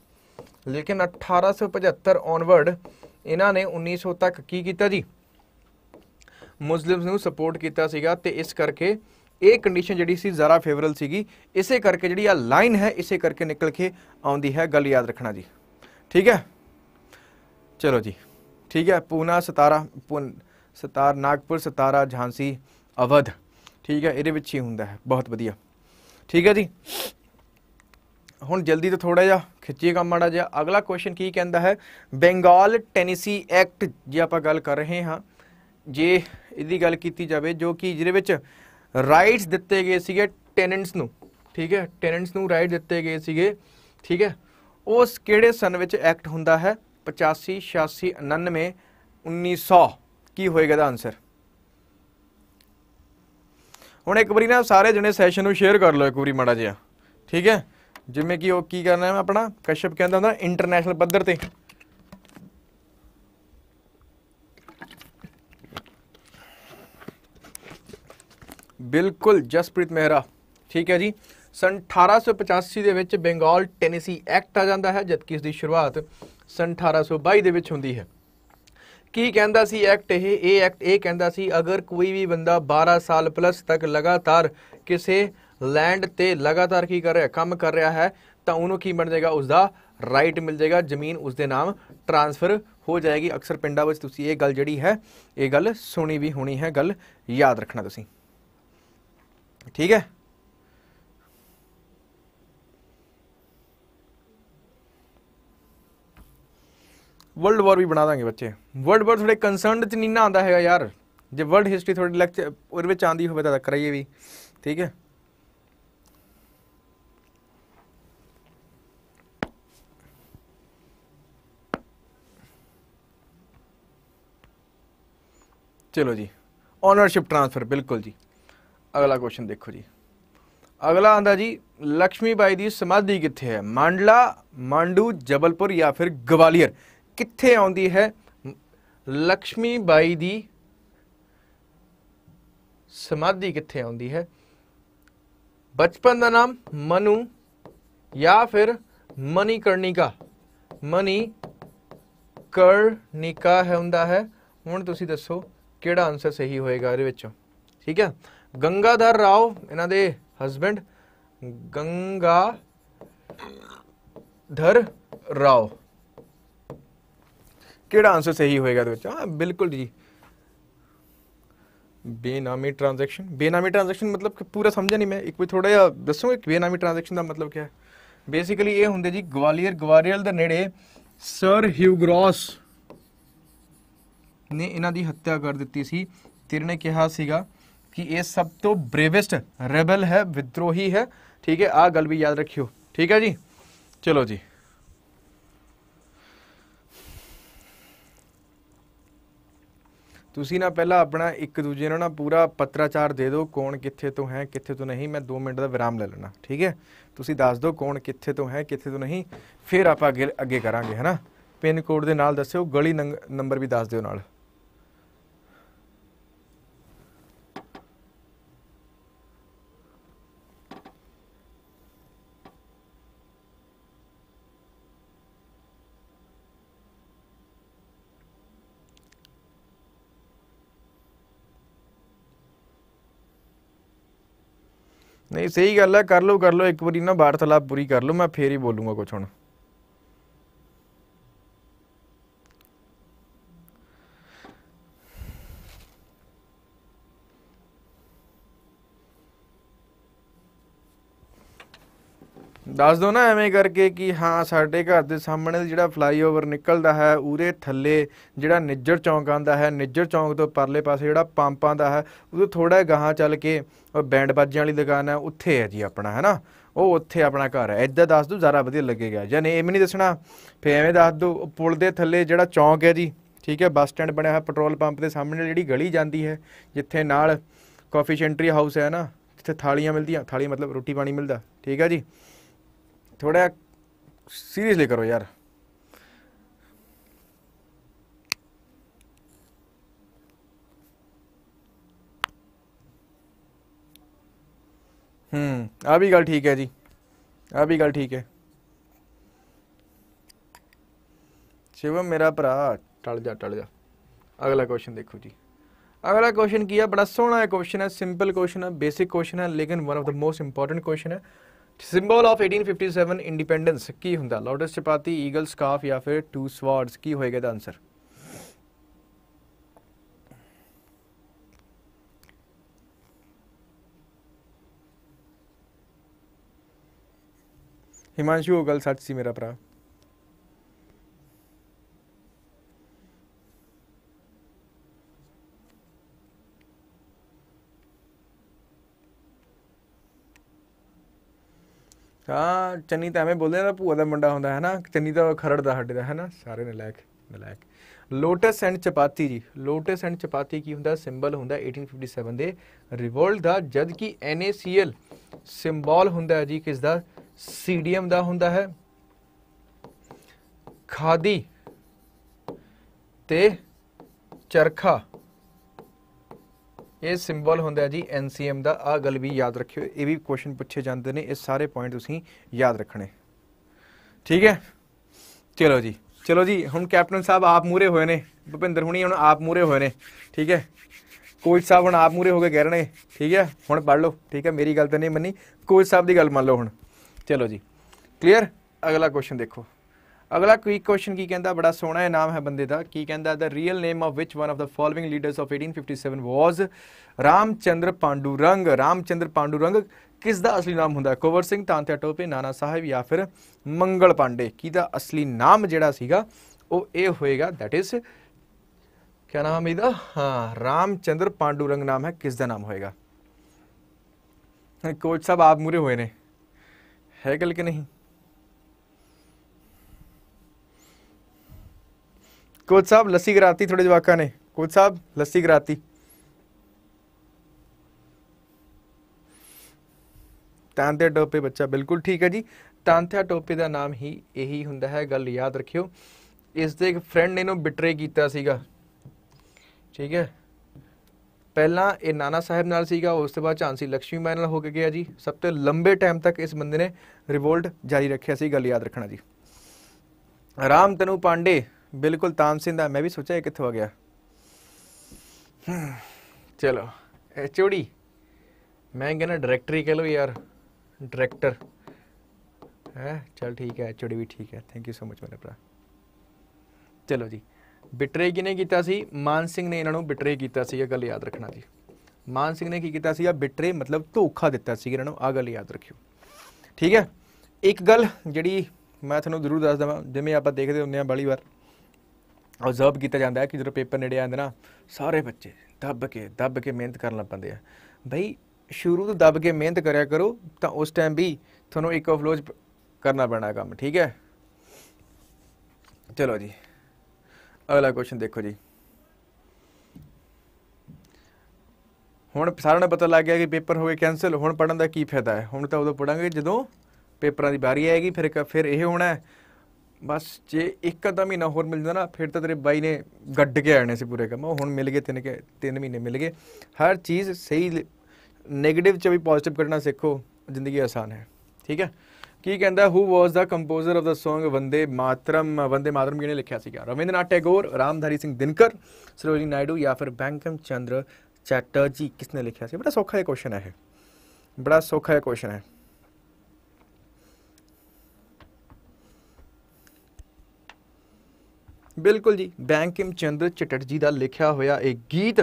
Speaker 1: ਲੇਕਿਨ 1875 ਔਨਵਰਡ ਇਹਨਾਂ ਨੇ 1900 ਤੱਕ ਕੀ ਕੀਤਾ ਜੀ ਮੁਸਲਿਮਸ ਨੂੰ ਸਪੋਰਟ ਕੀਤਾ ਸੀਗਾ ਤੇ ਇਸ ਕਰਕੇ ਇਹ ਕੰਡੀਸ਼ਨ ਜਿਹੜੀ ਸੀ ਜ਼ਰਾ ਫੇਵਰਲ ਸੀਗੀ ਇਸੇ ਕਰਕੇ ਜਿਹੜੀ ਆ ਲਾਈਨ ਹੈ ਇਸੇ ਕਰਕੇ ਨਿਕਲ ਕੇ ਆਉਂਦੀ ਹੈ ਗੱਲ ਯਾਦ ਰੱਖਣਾ ਜੀ ਠੀਕ ਹੈ ਚਲੋ ਜੀ ਠੀਕ ਹੈ ਪੂਨਾ ਸਤਾਰਾ ਪੂਨ ਸਤਾਰ ਨਾਗਪੁਰ ਸਤਾਰਾ ਝਾਂਸੀ ਅਵਧ ਠੀਕ ਹੈ ਇਹਦੇ ਵਿੱਚ ਹੀ ਹੁੰਦਾ ਹੈ ਬਹੁਤ ਵਧੀਆ ਠੀਕ ਹੈ ਜੀ ਹੁਣ ਜਲਦੀ ਤੇ ਥੋੜਾ ਜਿਹਾ ਖਿੱਚੀ ਕੰਮ ਮਾੜਾ ਜਿਹਾ ਅਗਲਾ ਕੁਐਸਚਨ ਕੀ ਕਹਿੰਦਾ ਹੈ ਬੰਗਾਲ ਟੈਨਿਸੀ ਐਕਟ ਜੇ ਆਪਾਂ ਗੱਲ ਕਰ ਰਹੇ ਹਾਂ ਜੇ ਇਹਦੀ ਗੱਲ ਕੀਤੀ ਜਾਵੇ ਜੋ ਕਿ ਜਿਹਦੇ ਵਿੱਚ ਰਾਈਟਸ ਦਿੱਤੇ ਗਏ ਸੀਗੇ ਟੈਨੈਂਟਸ ਨੂੰ ਠੀਕ ਹੈ ਟੈਨੈਂਟਸ ਨੂੰ ਰਾਈਟ ਦਿੱਤੇ ਗਏ ਸੀਗੇ ਠੀਕ ਹੈ ਉਸ ਕਿਹੜੇ ਸਨ ਵਿੱਚ ਐਕਟ ਹੁੰਦਾ ਹੈ 85 86 99 1900 ਕੀ ਹੋਏਗਾ ਦਾ ਆਨਸਰ ਹੁਣ ਇੱਕ ਵਾਰੀ ਨਾ ਸਾਰੇ ਜਣੇ ਸੈਸ਼ਨ ਨੂੰ ਸ਼ੇਅਰ ਕਰ ਲਓ ਇੱਕ ਵਾਰੀ ਮਾੜਾ ਜਿਹਾ ਠੀਕ ਹੈ ਜਿਵੇਂ ਕਿ ਉਹ ਕੀ ਕਰਨਾ ਹੈ ਆਪਣਾ ਕਸ਼ਪ ਕਹਿੰਦਾ ਹੁੰਦਾ ਇੰਟਰਨੈਸ਼ਨਲ ਪੱਧਰ ਤੇ ਬਿਲਕੁਲ ਜਸਪ੍ਰੀਤ ਮਹਿਰਾ ਠੀਕ ਹੈ ਜੀ ਸਨ 1885 ਦੇ ਵਿੱਚ ਬੰਗਾਲ ਟੈਨੇਸੀ ਐਕਟ ਆ ਜਾਂਦਾ ਹੈ ਕਿ ਇਸ ਦੀ ਸ਼ੁਰੂਆਤ ਸਨ 1822 ਦੇ ਵਿੱਚ ਹੁੰਦੀ ਹੈ ਕੀ ਕਹਿੰਦਾ ਸੀ ਐਕਟ ਇਹ ਇਹ ਐਕਟ ਇਹ ਕਹਿੰਦਾ ਸੀ ਅਗਰ ਕੋਈ ਵੀ ਬੰਦਾ 12 ਸਾਲ ਪਲੱਸ ਤੱਕ ਲਗਾਤਾਰ ਕਿਸੇ ਲੈਂਡ ਤੇ ਲਗਾਤਾਰ ਕੀ ਕਰ ਰਿਹਾ ਕੰਮ ਕਰ ਰਿਹਾ ਹੈ ਤਾਂ ਉਹਨੂੰ ਕੀ ਬਣ ਜਾਏਗਾ ਉਸ ਦਾ ਰਾਈਟ ਮਿਲ ਜਾਏਗਾ ਜ਼ਮੀਨ ਉਸ ਦੇ ਨਾਮ ਟ੍ਰਾਂਸਫਰ ਹੋ ਜਾਏਗੀ ਅਕਸਰ ਪਿੰਡਾਂ ਵਿੱਚ ਤੁਸੀਂ ਇਹ ਗੱਲ ਜਿਹੜੀ ਹੈ ਇਹ ਗੱਲ ਸੁਣੀ ਵੀ ਹੋਣੀ ਹੈ ਗੱਲ ਯਾਦ ਰੱਖਣਾ ਤੁਸੀਂ ठीक है वर्ल्ड वॉर भी बना देंगे बच्चे वर्ल्ड वॉर थोड़े कंसर्न तो नहीं ना आता है यार जो वर्ल्ड हिस्ट्री थोड़ी लैक्चर और आँदी हो कराइए भी ठीक है चलो जी ऑनरशिप ट्रांसफर बिल्कुल जी ਅਗਲਾ ਕੁਐਸਚਨ ਦੇਖੋ ਜੀ ਅਗਲਾ ਆਂਦਾ ਜੀ ਲక్ష్ਮੀ ਬਾਈ ਦੀ ਸਮਾਧੀ ਕਿੱਥੇ ਹੈ ਮੰਡਲਾ ਮੰਡੂ ਜਬਲਪੁਰ ਜਾਂ ਫਿਰ ਗਵਾਲੀਅਰ ਕਿੱਥੇ ਆਉਂਦੀ ਹੈ ਲక్ష్ਮੀ ਬਾਈ ਦੀ ਸਮਾਧੀ ਕਿੱਥੇ ਆਉਂਦੀ ਹੈ ਬਚਪਨ ਦਾ ਨਾਮ ਮਨੂ ਜਾਂ ਫਿਰ ਮਨੀ ਕਰਨਿਕਾ ਮਨੀ ਕਰਨਿਕਾ ਹੈ ਹੁੰਦਾ ਹੈ ਹੁਣ ਤੁਸੀਂ ਦੱਸੋ ਕਿਹੜਾ ਆਨਸਰ ਸਹੀ ਹੋਏਗਾ ਇਹਦੇ ਵਿੱਚੋਂ ਠੀਕ ਹੈ ਗੰਗਾਧਰ Rao ਇਹਨਾਂ ਦੇ ਹਸਬੰਡ ਗੰਗਾ ਧਰ Rao ਕਿਹੜਾ ਆਨਸਰ ਸਹੀ ਹੋਏਗਾ ਦੇ ਵਿੱਚ ਹਾਂ ਬਿਲਕੁਲ ਜੀ ਬੇਨਾਮੀ ਟ੍ਰਾਂਜੈਕਸ਼ਨ ਬੇਨਾਮੀ ਟ੍ਰਾਂਜੈਕਸ਼ਨ ਮਤਲਬ ਕਿ ਪੂਰਾ ਸਮਝਿਆ ਨਹੀਂ ਮੈਂ ਇੱਕ ਵੀ ਥੋੜਾ ਜਿਹਾ ਦੱਸੂਗਾ ਕਿ ਬੇਨਾਮੀ ਟ੍ਰਾਂਜੈਕਸ਼ਨ ਦਾ ਮਤਲਬ ਕੀ ਹੈ ਬੇਸਿਕਲੀ ਇਹ ਹੁੰਦੇ ਜੀ ਗਵਾਲੀਅਰ ਗਵਾਰੀਅਲ ਦੇ ਨੇੜੇ ਸਰ ਹਿਊਗਰੋਸ ਨੇ ਇਹਨਾਂ ਦੀ ਹੱਤਿਆ ਕਰ ਦਿੱਤੀ ਸੀ ਤੇਰੇ ਨੇ ਕਿਹਾ ਸੀਗਾ ਕਿ ਇਹ ਸਭ ਤੋਂ ਬ੍ਰੇਵੈਸਟ ਰੈਬਲ ਹੈ ਵਿਦਰੋਹੀ ਹੈ ਠੀਕ ਹੈ ਆ ਗੱਲ ਵੀ ਯਾਦ ਰੱਖਿਓ ਠੀਕ ਹੈ ਜੀ ਚਲੋ ਜੀ ਤੁਸੀਂ ਨਾ ਪਹਿਲਾਂ ਆਪਣਾ ਇੱਕ ਦੂਜੇ ਨੂੰ ਨਾ ਪੂਰਾ ਪੱਤਰਾਚਾਰ ਦੇ ਦਿਓ ਕੌਣ ਕਿੱਥੇ ਤੋਂ ਹੈ ਕਿੱਥੇ ਤੋਂ ਨਹੀਂ ਮੈਂ 2 ਮਿੰਟ ਦਾ ਵਿਰਾਮ ਲੈ ਲੈਣਾ ਠੀਕ ਹੈ ਤੁਸੀਂ ਦੱਸ ਦਿਓ ਕੌਣ ਕਿੱਥੇ ਤੋਂ ਹੈ ਕਿੱਥੇ ਤੋਂ ਨਹੀਂ ਫਿਰ ਆਪਾਂ ਅੱਗੇ ਅੱਗੇ ਕਰਾਂਗੇ ਹੈਨਾ ਪਿੰਨ ਕੋਡ ਦੇ ਨਾਲ ਦੱਸਿਓ ਗਲੀ ਨੰਬਰ ਵੀ ਦੱਸ ਦਿਓ ਨਾਲ ਨਹੀਂ ਸਹੀ ਗੱਲ ਹੈ ਕਰ ਲਓ ਕਰ ਲਓ ਇੱਕ ਵਾਰੀ ਨਾ ਵਾਰਤਾਲਾਪ ਪੂਰੀ ਕਰ ਲਓ ਮੈਂ ਫੇਰ ਹੀ ਬੋਲੂੰਗਾ ਕੁਝ ਹੁਣ ਦੱਸ ਦੋ ਨਾ ਐਵੇਂ ਕਰਕੇ ਕਿ ਹਾਂ ਸਾਡੇ ਘਰ ਦੇ ਸਾਹਮਣੇ ਜਿਹੜਾ ਫਲਾਈਓਵਰ ਨਿਕਲਦਾ ਹੈ ਉਹਦੇ ਥੱਲੇ ਜਿਹੜਾ ਨਿੱਜਰ ਚੌਂਕ ਆਂਦਾ ਹੈ ਨਿੱਜਰ ਚੌਂਕ ਤੋਂ ਪਰਲੇ ਪਾਸੇ ਜਿਹੜਾ ਪੰਪਾਂ ਦਾ ਹੈ ਉਹਦੇ ਥੋੜਾ ਗਾਹਾਂ ਚੱਲ ਕੇ ਉਹ ਬੈਂਡ ਬਾਜਿਆਂ ਵਾਲੀ ਦੁਕਾਨ ਹੈ ਉੱਥੇ ਹੈ ਜੀ ਆਪਣਾ ਹੈ ਨਾ ਉਹ ਉੱਥੇ ਆਪਣਾ ਘਰ ਹੈ ਇੱਧਰ ਦੱਸ ਦੋ ਜ਼ਰਾ ਵਧੀਆ ਲੱਗੇਗਾ ਜਾਂ ਨਹੀਂ ਐਵੇਂ ਨਹੀਂ ਦੱਸਣਾ ਫੇ ਐਵੇਂ ਦੱਸ ਦੋ ਪੁਲ ਦੇ ਥੱਲੇ ਜਿਹੜਾ ਚੌਂਕ ਹੈ ਜੀ ਠੀਕ ਹੈ ਬੱਸ ਸਟੈਂਡ ਬਣਿਆ ਹੋਇਆ ਪੈਟਰੋਲ ਪੰਪ ਦੇ ਸਾਹਮਣੇ ਜਿਹੜੀ ਗਲੀ ਜਾਂਦੀ ਹੈ ਜਿੱਥੇ ਨਾਲ ਕਾਫੀ ਸੈਂਟਰੀ ਹਾਊਸ ਹੈ ਨਾ ਜਿੱਥੇ ਥਾਲੀਆਂ ਮਿਲਦੀਆਂ ਥਾਲੀ ਮਤਲਬ ਰੋਟੀ ਪਾਣੀ ਮਿਲਦਾ ਠੀਕ ਹੈ ਜੀ थोड़ा सीरियसली करो यार हम्म अभी गल ठीक है जी अभी गल ठीक है शिवम मेरा भरा टल जा टल जा अगला क्वेश्चन देखो जी अगला क्वेश्चन किया बड़ा सोहना क्वेश्चन है सिंपल क्वेश्चन है बेसिक क्वेश्चन है लेकिन one of the most important question है ਸਿੰਬਲ ਆਫ 1857 ਇੰਡੀਪੈਂਡੈਂਸ ਕੀ ਹੁੰਦਾ ਲੋਟਸ ਚਪਾਤੀ ਈਗਲ ਸਕਾਫ ਜਾਂ ਫਿਰ ਟੂ ਸਵਾਰਡਸ ਕੀ ਹੋਏਗਾ ਦਾ ਆਨਸਰ ਹਿਮਾਂਸ਼ੂ ਉਹ ਗੱਲ ਸੱਚ ਸੀ ਮੇਰਾ ਭਰਾ ਹਾਂ ਚੰਨੀ ਤਾਂ ਐਵੇਂ ਬੋਲਦੇ ਨਾ ਭੂਆ ਦਾ ਮੁੰਡਾ ਹੁੰਦਾ ਹੈ ਨਾ ਚੰਨੀ ਤਾਂ ਖਰੜ ਦਾ ਸਾਡੇ ਦਾ ਹੈ ਨਾ ਸਾਰੇ ਨੇ ਲੈਕ ਲੈਕ ਲੋਟਸ ਐਂਡ ਚਪਾਤੀ ਜੀ ਲੋਟਸ ਐਂਡ ਚਪਾਤੀ ਕੀ ਹੁੰਦਾ ਸਿੰਬਲ ਹੁੰਦਾ 1857 ਦੇ ਰਿਵੋਲਟ ਦਾ ਜਦ ਕਿ ਐਨਏਸੀਐਲ ਸਿੰਬਲ ਹੁੰਦਾ ਜੀ ਕਿਸ ਦਾ ਸੀਡੀਐਮ ਦਾ ਹੁੰਦਾ ਹੈ ਖਾਦੀ ਤੇ ਚਰਖਾ ਇਹ ਸਿੰਬਲ ਹੁੰਦਾ ਜੀ ਐਨਸੀਐਮ ਦਾ ਆ ਗੱਲ ਵੀ ਯਾਦ ਰੱਖਿਓ ਇਹ ਵੀ ਕੁਐਸਚਨ ਪੁੱਛੇ ਜਾਂਦੇ ਨੇ ਇਹ ਸਾਰੇ ਪੁਆਇੰਟ ਤੁਸੀਂ ਯਾਦ ਰੱਖਣੇ ਠੀਕ ਹੈ ਚਲੋ ਜੀ ਚਲੋ ਜੀ ਹੁਣ ਕੈਪਟਨ ਸਾਹਿਬ ਆਪ ਮੂਰੇ ਹੋਏ ਨੇ ਭੁਪਿੰਦਰ ਹੁਣੀ ਹੁਣ ਆਪ ਮੂਰੇ ਹੋਏ ਨੇ ਠੀਕ ਹੈ ਕੋਚ ਸਾਹਿਬ ਹੁਣ ਆਪ ਮੂਰੇ ਹੋ ਕੇ ਕਹਿ ਰਹੇ ਨੇ ਠੀਕ ਹੈ ਹੁਣ ਪੜ ਲਓ ਠੀਕ ਹੈ ਮੇਰੀ ਗੱਲ ਤਾਂ ਨਹੀਂ ਮੰਨੀ ਕੋਚ ਸਾਹਿਬ ਦੀ ਗੱਲ ਮੰਨ ਲਓ ਹੁਣ ਚਲੋ ਜੀ ਕਲੀਅਰ ਅਗਲਾ ਕੁਐਸਚਨ ਦੇਖੋ ਅਗਲਾ ਕੁਇਕ ਕੁਐਸਚਨ ਕੀ ਕਹਿੰਦਾ ਬੜਾ ਸੋਹਣਾ ਹੈ ਨਾਮ ਹੈ ਬੰਦੇ ਦਾ ਕੀ ਕਹਿੰਦਾ ਦਾ real name of which one of the following leaders of 1857 was Ramchandra Rang Ramchandra ਰੰਗ ਕਿਸ ਦਾ ਅਸਲੀ ਨਾਮ ਹੁੰਦਾ ਕੋਵਰ ਸਿੰਘ ਤਾਂਤਿਆ ਟੋਪੇ ਨਾਨਾ ਸਾਹਿਬ ਜਾਂ ਫਿਰ ਮੰਗਲ ਪਾਂਡੇ ਦਾ ਅਸਲੀ ਨਾਮ ਜਿਹੜਾ ਸੀਗਾ ਉਹ ਇਹ ਹੋਏਗਾ ਥੈਟ ਇਜ਼ ਕੀ ਨਾਮ ਇਹਦਾ ਹਾਂ ਰਾਮਚੰਦਰ ਰੰਗ ਨਾਮ ਹੈ ਕਿਸ ਦਾ ਨਾਮ ਹੋਏਗਾ ਕੋਚ ਸਾਹਿਬ ਆਪ ਮੂਰੇ ਹੋਏ ਨੇ ਹੈ ਗੱਲ ਕਿ ਨਹੀਂ ਕੋਚ ਸਾਹਿਬ ਲੱਸੀ ਘਰਾਤੀ ਥੋੜੇ ਜਵਾਕਾਂ ਨੇ ਕੋਚ ਸਾਹਿਬ ਲੱਸੀ ਘਰਾਤੀ ਤਾਂਤੇ ਟੋਪੇ ਬੱਚਾ ਬਿਲਕੁਲ ਠੀਕ ਹੈ ਜੀ ਤਾਂਤੇ ਟੋਪੇ ਦਾ ਨਾਮ ਹੀ ਇਹੀ ਹੁੰਦਾ ਹੈ ਗੱਲ ਯਾਦ ਰੱਖਿਓ ਇਸ ਦੇ ਇੱਕ ਫਰੈਂਡ ਨੇ ਇਹਨੂੰ ਬਿਟਰੇ ਕੀਤਾ ਸੀਗਾ ਠੀਕ ਹੈ ਪਹਿਲਾਂ ਇਹ ਨਾਨਾ ਸਾਹਿਬ ਨਾਲ ਸੀਗਾ ਉਸ ਤੋਂ ਬਾਅਦ ਚਾਂਸੀ ਲక్ష్ਮੀ ਮੈਨ ਨਾਲ ਹੋ ਕੇ ਗਿਆ ਜੀ ਸਭ ਤੋਂ ਲੰਬੇ ਟਾਈਮ ਤੱਕ ਇਸ ਬੰਦੇ ਨੇ ਰਿਵੋਲਟ ਜਾਰੀ ਰੱਖਿਆ ਸੀ ਗੱਲ ਯਾਦ ਰੱਖਣਾ ਜੀ ਰਾਮ ਤਨੂ ਪਾਂਡੇ ਬਿਲਕੁਲ ਤਾਮਸਿੰਦ ਆ ਮੈਂ ਵੀ ਸੋਚਿਆ ਇਹ ਕਿੱਥੋਂ ਆ ਗਿਆ ਚਲੋ ਐਚਓਡੀ ਮੈਂ ਕਹਿੰਦਾ ਡਾਇਰੈਕਟਰੀ ਕਹ ਲਓ ਯਾਰ ਡਾਇਰੈਕਟਰ ਹੈ ਚਲ ਠੀਕ ਹੈ ਐਚਓਡੀ ਵੀ ਠੀਕ ਹੈ ਥੈਂਕ ਯੂ ਸੋ ਮਚ ਮੇਰੇ ਭਰਾ ਚਲੋ ਜੀ ਬਿਟਰੇ ਕਿਨੇ ਕੀਤਾ ਸੀ ਮਾਨ ਸਿੰਘ ਨੇ ਇਹਨਾਂ ਨੂੰ ਬਿਟਰੇ ਕੀਤਾ ਸੀ ਇਹ ਗੱਲ ਯਾਦ ਰੱਖਣਾ ਜੀ ਮਾਨ ਸਿੰਘ ਨੇ ਕੀ ਕੀਤਾ ਸੀ ਆ ਬਿਟਰੇ ਮਤਲਬ ਧੋਖਾ ਦਿੱਤਾ ਸੀ ਇਹਨਾਂ ਨੂੰ ਆ ਗੱਲ ਯਾਦ ਰੱਖਿਓ ਠੀਕ ਹੈ ਇੱਕ ਗੱਲ ਜਿਹੜੀ ਮੈਂ ਤੁਹਾਨੂੰ ਜ਼ਰੂਰ ਦੱਸ ਦਵਾਂ ਜਿਵੇਂ ਆਪਾਂ ਦੇਖਦੇ ਹੁੰਦੇ ਆ ਬੜੀ ਵਾਰ ਆਬਜ਼ਰਵ ਕੀਤਾ ਜਾਂਦਾ ਹੈ ਕਿ ਜਦੋਂ ਪੇਪਰ ਨੇੜੇ ਆਉਂਦੇ ਨਾ ਸਾਰੇ ਬੱਚੇ ਦੱਬ ਕੇ ਦੱਬ ਕੇ ਮਿਹਨਤ ਕਰਨ ਲੱਗ ਪੈਂਦੇ ਆ ਬਈ ਸ਼ੁਰੂ ਤੋਂ ਦੱਬ ਕੇ ਮਿਹਨਤ ਕਰਿਆ ਕਰੋ ਤਾਂ ਉਸ ਟਾਈਮ ਵੀ ਤੁਹਾਨੂੰ ਇੱਕ ਫਲੋਜ ਕਰਨਾ ਪੈਣਾ ਕੰਮ ਠੀਕ ਹੈ ਚਲੋ ਜੀ ਅਗਲਾ ਕੁਐਸਚਨ ਦੇਖੋ ਜੀ ਹੁਣ ਸਾਰਿਆਂ ਨੂੰ ਪਤਾ ਲੱਗ ਗਿਆ ਕਿ ਪੇਪਰ ਹੋ ਗਏ ਕੈਨਸਲ ਹੁਣ ਪੜਨ ਦਾ ਕੀ ਫਾਇਦਾ ਹੈ ਹੁਣ ਤਾਂ ਉਦੋਂ ਪੜਾਂਗੇ ਜਦੋਂ ਪੇਪਰਾਂ ਦੀ ਵਾਰੀ ਆਏਗੀ ਫਿਰ ਫਿਰ ਇਹ ਹੋਣਾ ਬਸ ਜੇ ਇੱਕ ਅੱਧਾ ਮਹੀਨਾ ਹੋਰ ਮਿਲ ਜਾਂਦਾ ਨਾ ਫਿਰ ਤਾਂ ਤੇਰੇ ਬਾਈ ਨੇ ਗੱਡ ਕੇ ਆਣੇ ਸੀ ਪੂਰੇ ਕੰਮ ਹੁਣ ਮਿਲ ਗਏ ਤਿੰਨ ਕੇ ਤਿੰਨ ਮਹੀਨੇ ਮਿਲ ਗਏ ਹਰ ਚੀਜ਼ ਸਹੀ 네ਗੇਟਿਵ ਚ ਵੀ ਪੋਜ਼ਿਟਿਵ ਕਰਨਾ ਸਿੱਖੋ ਜ਼ਿੰਦਗੀ ਆਸਾਨ ਹੈ ਠੀਕ ਹੈ ਕੀ ਕਹਿੰਦਾ who was the composer of the Song Vande Mataram Vande Mataram ਕਿਹਨੇ ਲਿਖਿਆ ਸੀਗਾ ਰਵਿੰਦਰਨਾਥ ਟੈਗੋਰ ਰਾਮਧਾਰੀ ਸਿੰਘ ਦਿਨਕਰ ਸਰੋਜਨੀ ਨਾਇਡੂ ਜਾਂ ਫਿਰ ਬੈਂਕਮ ਚੰਦਰ ਚੈਟਰਜੀ ਕਿਸਨੇ ਲਿਖਿਆ ਸੀ ਬੜਾ ਸੌਖਾ ਇਹ ਕੁਐਸਚਨ ਹੈ ਬੜਾ ਸੌਖਾ ਇਹ ਕੁਐਸਚਨ ਹੈ ਬਿਲਕੁਲ ਜੀ ਬੈਂਕਿਮ ਚੰਦਰ ਚਟਰਜੀ ਦਾ ਲਿਖਿਆ ਹੋਇਆ ਇਹ ਗੀਤ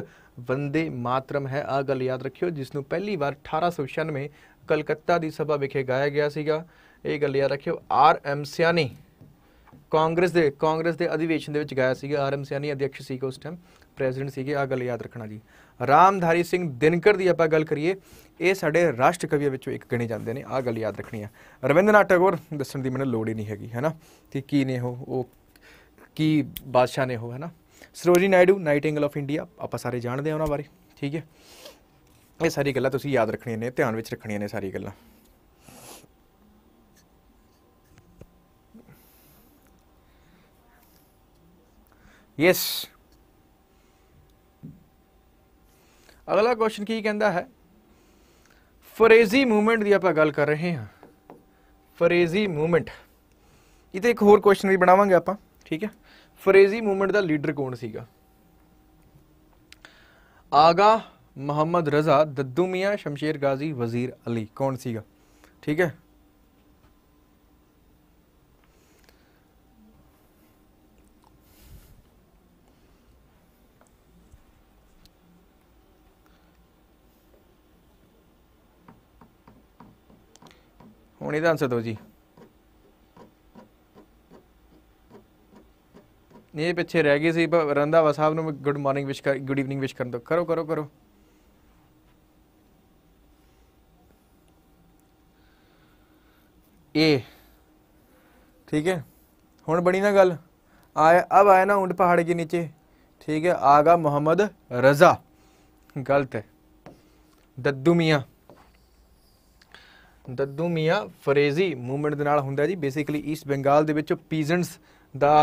Speaker 1: ਵੰਦੇ ਮਾਤਰਮ ਹੈ ਆ ਗੱਲ ਯਾਦ ਰੱਖਿਓ ਜਿਸ ਨੂੰ ਪਹਿਲੀ ਵਾਰ 1896 ਕਲਕੱਤਾ ਦੀ ਸਭਾ ਵਿਖੇ ਗਾਇਆ ਗਿਆ ਸੀਗਾ ਇਹ ਗੱਲ ਯਾਦ ਰੱਖਿਓ ਆਰ ਐਮ ਸਿਆਨੀ ਕਾਂਗਰਸ ਦੇ ਕਾਂਗਰਸ ਦੇ ਅਧਿਵੇਸ਼ਨ ਦੇ ਵਿੱਚ ਗਾਇਆ ਸੀਗਾ ਆਰ ਐਮ ਸਿਆਨੀ ਅਧਿਅਕਸ਼ ਸੀ ਉਸ ਟਾਈਮ ਪ੍ਰੈਜ਼ੀਡੈਂਟ ਸੀਗੇ ਆ ਗੱਲ ਯਾਦ ਰੱਖਣਾ ਜੀ ਰਾਮਧਾਰੀ ਸਿੰਘ ਦਿਨਕਰ ਦੀ ਆਪਾਂ ਗੱਲ ਕਰੀਏ ਇਹ ਸਾਡੇ ਰਾਸ਼ਟਰ ਕਵੀਆਂ ਵਿੱਚੋਂ ਇੱਕ ਗਣੇ ਜਾਂਦੇ ਨੇ ਆ ਗੱਲ ਯਾਦ ਰੱਖਣੀ ਆ ਰਵਿੰਦਰਨਾਥ ਟੈਗੋਰ ਦੱਸਣ ਦੀ ਮੈਨੂੰ ਲੋੜ ਹੀ ਨਹੀਂ ਹੈਗੀ ਹੈਨਾ ਕਿ ਕੀ ਨੇ ਉਹ ਉਹ ਕੀ ਬਾਦਸ਼ਾਹ ਨੇ ਉਹ ਹੈ ਨਾ Sarojini Naidu nightingale of India ਆਪਾਂ ਸਾਰੇ ਜਾਣਦੇ ਆ ਉਹਨਾਂ ਬਾਰੇ ਠੀਕ ਹੈ ਇਹ ਸਾਰੀ ਗੱਲਾਂ ਤੁਸੀਂ ਯਾਦ ਰੱਖਣੀਆਂ ਨੇ ਧਿਆਨ ਵਿੱਚ ਰੱਖਣੀਆਂ ਨੇ ਸਾਰੀ ਗੱਲਾਂ ਯੈਸ ਅਗਲਾ ਕੁਐਸਚਨ ਕੀ ਕਹਿੰਦਾ ਹੈ ਫਰੇਜ਼ੀ ਮੂਵਮੈਂਟ ਦੀ ਆਪਾਂ ਗੱਲ ਕਰ ਰਹੇ ਹਾਂ ਫਰੇਜ਼ੀ ਮੂਵਮੈਂਟ ਇਹ ਤੇ ਇੱਕ ਹੋਰ ਕੁਐਸਚਨ ਵੀ ਬਣਾਵਾਂਗੇ ਆਪਾਂ ਠੀਕ ਹੈ ਫਰੇਜ਼ੀ ਮੂਵਮੈਂਟ ਦਾ ਲੀਡਰ ਕੌਣ ਸੀਗਾ ਆਗਾ ਮੁਹੰਮਦ ਰਜ਼ਾ ਦੱਦੂ ਮੀਆਂ ਸ਼ਮਸ਼ੀਰ ਗਾਜ਼ੀ ਵਜ਼ੀਰ ਅਲੀ ਕੌਣ ਸੀਗਾ ਠੀਕ ਹੈ ਹੁਣ ਇਹਦਾ ਆਨਸਰ ਦਿਓ ਜੀ ਇਹ ਪਿੱਛੇ ਰਹਿ ਗਏ ਸੀ ਰੰਦਾਵਾ ਸਾਹਿਬ ਨੂੰ ਗੁੱਡ ਮਾਰਨਿੰਗ ਵਿਸ਼ ਕਰ ਗੁੱਡ ਈਵਨਿੰਗ ਵਿਸ਼ ਕਰਨ ਦੋ ਕਰੋ ਕਰੋ ਕਰੋ ए ਠੀਕ ਹੈ ਹੁਣ ਬਣੀ ਨਾ ਗੱਲ आया ਅਬ आया ਨਾ ਉਂਡ ਪਹਾੜ के नीचे ਠੀਕ ਹੈ ਆਗਾ ਮੁਹੰਮਦ ਰਜ਼ਾ ਗਲਤ ਹੈ ਦੱਦੂ ਮੀਆਂ ਦੱਦੂ ਮੀਆਂ ਫਰੇਜ਼ੀ ਮੂਵਮੈਂਟ ਦੇ ਨਾਲ ਹੁੰਦਾ ਜੀ ਬੇਸਿਕਲੀ ਈਸਟ ਬੰਗਾਲ ਦੇ ਵਿੱਚ ਪੀਜ਼ੈਂਟਸ ਦਾ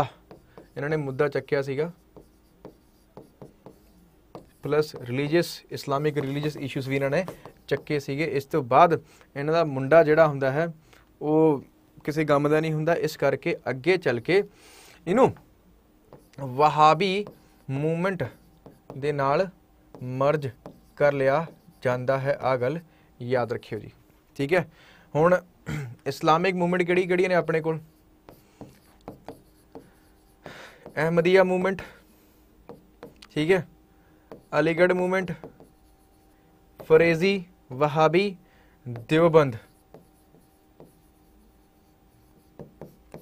Speaker 1: ਇਹਨਾਂ ਨੇ ਮੁੱਦਾ ਚੱਕਿਆ ਸੀਗਾ plus religious Islamic religious issues ਵੀ ਇਹਨਾਂ ਨੇ ਚੱਕੇ ਸੀਗੇ ਇਸ ਤੋਂ ਬਾਅਦ ਇਹਨਾਂ ਦਾ ਮੁੰਡਾ ਜਿਹੜਾ ਹੁੰਦਾ ਹੈ ਉਹ ਕਿਸੇ ਗੰਮ ਦਾ ਨਹੀਂ ਹੁੰਦਾ ਇਸ ਕਰਕੇ ਅੱਗੇ ਚੱਲ ਕੇ ਇਹਨੂੰ ਵਹਾਬੀ ਮੂਵਮੈਂਟ ਦੇ ਨਾਲ ਮਰਜ ਕਰ ਲਿਆ ਜਾਂਦਾ ਹੈ ਆ ਗੱਲ ਯਾਦ ਰੱਖਿਓ ਜੀ ਠੀਕ ਹੈ ਹੁਣ ਇਸਲਾਮਿਕ ਮੂਵਮੈਂਟ ਕਿਹੜੀ ਕਿਹੜੀਆਂ ਨੇ ਆਪਣੇ ਕੋਲ अहमदिया मूवमेंट ठीक है अलीगढ़ मूवमेंट फरेजी वहाबी देवबंद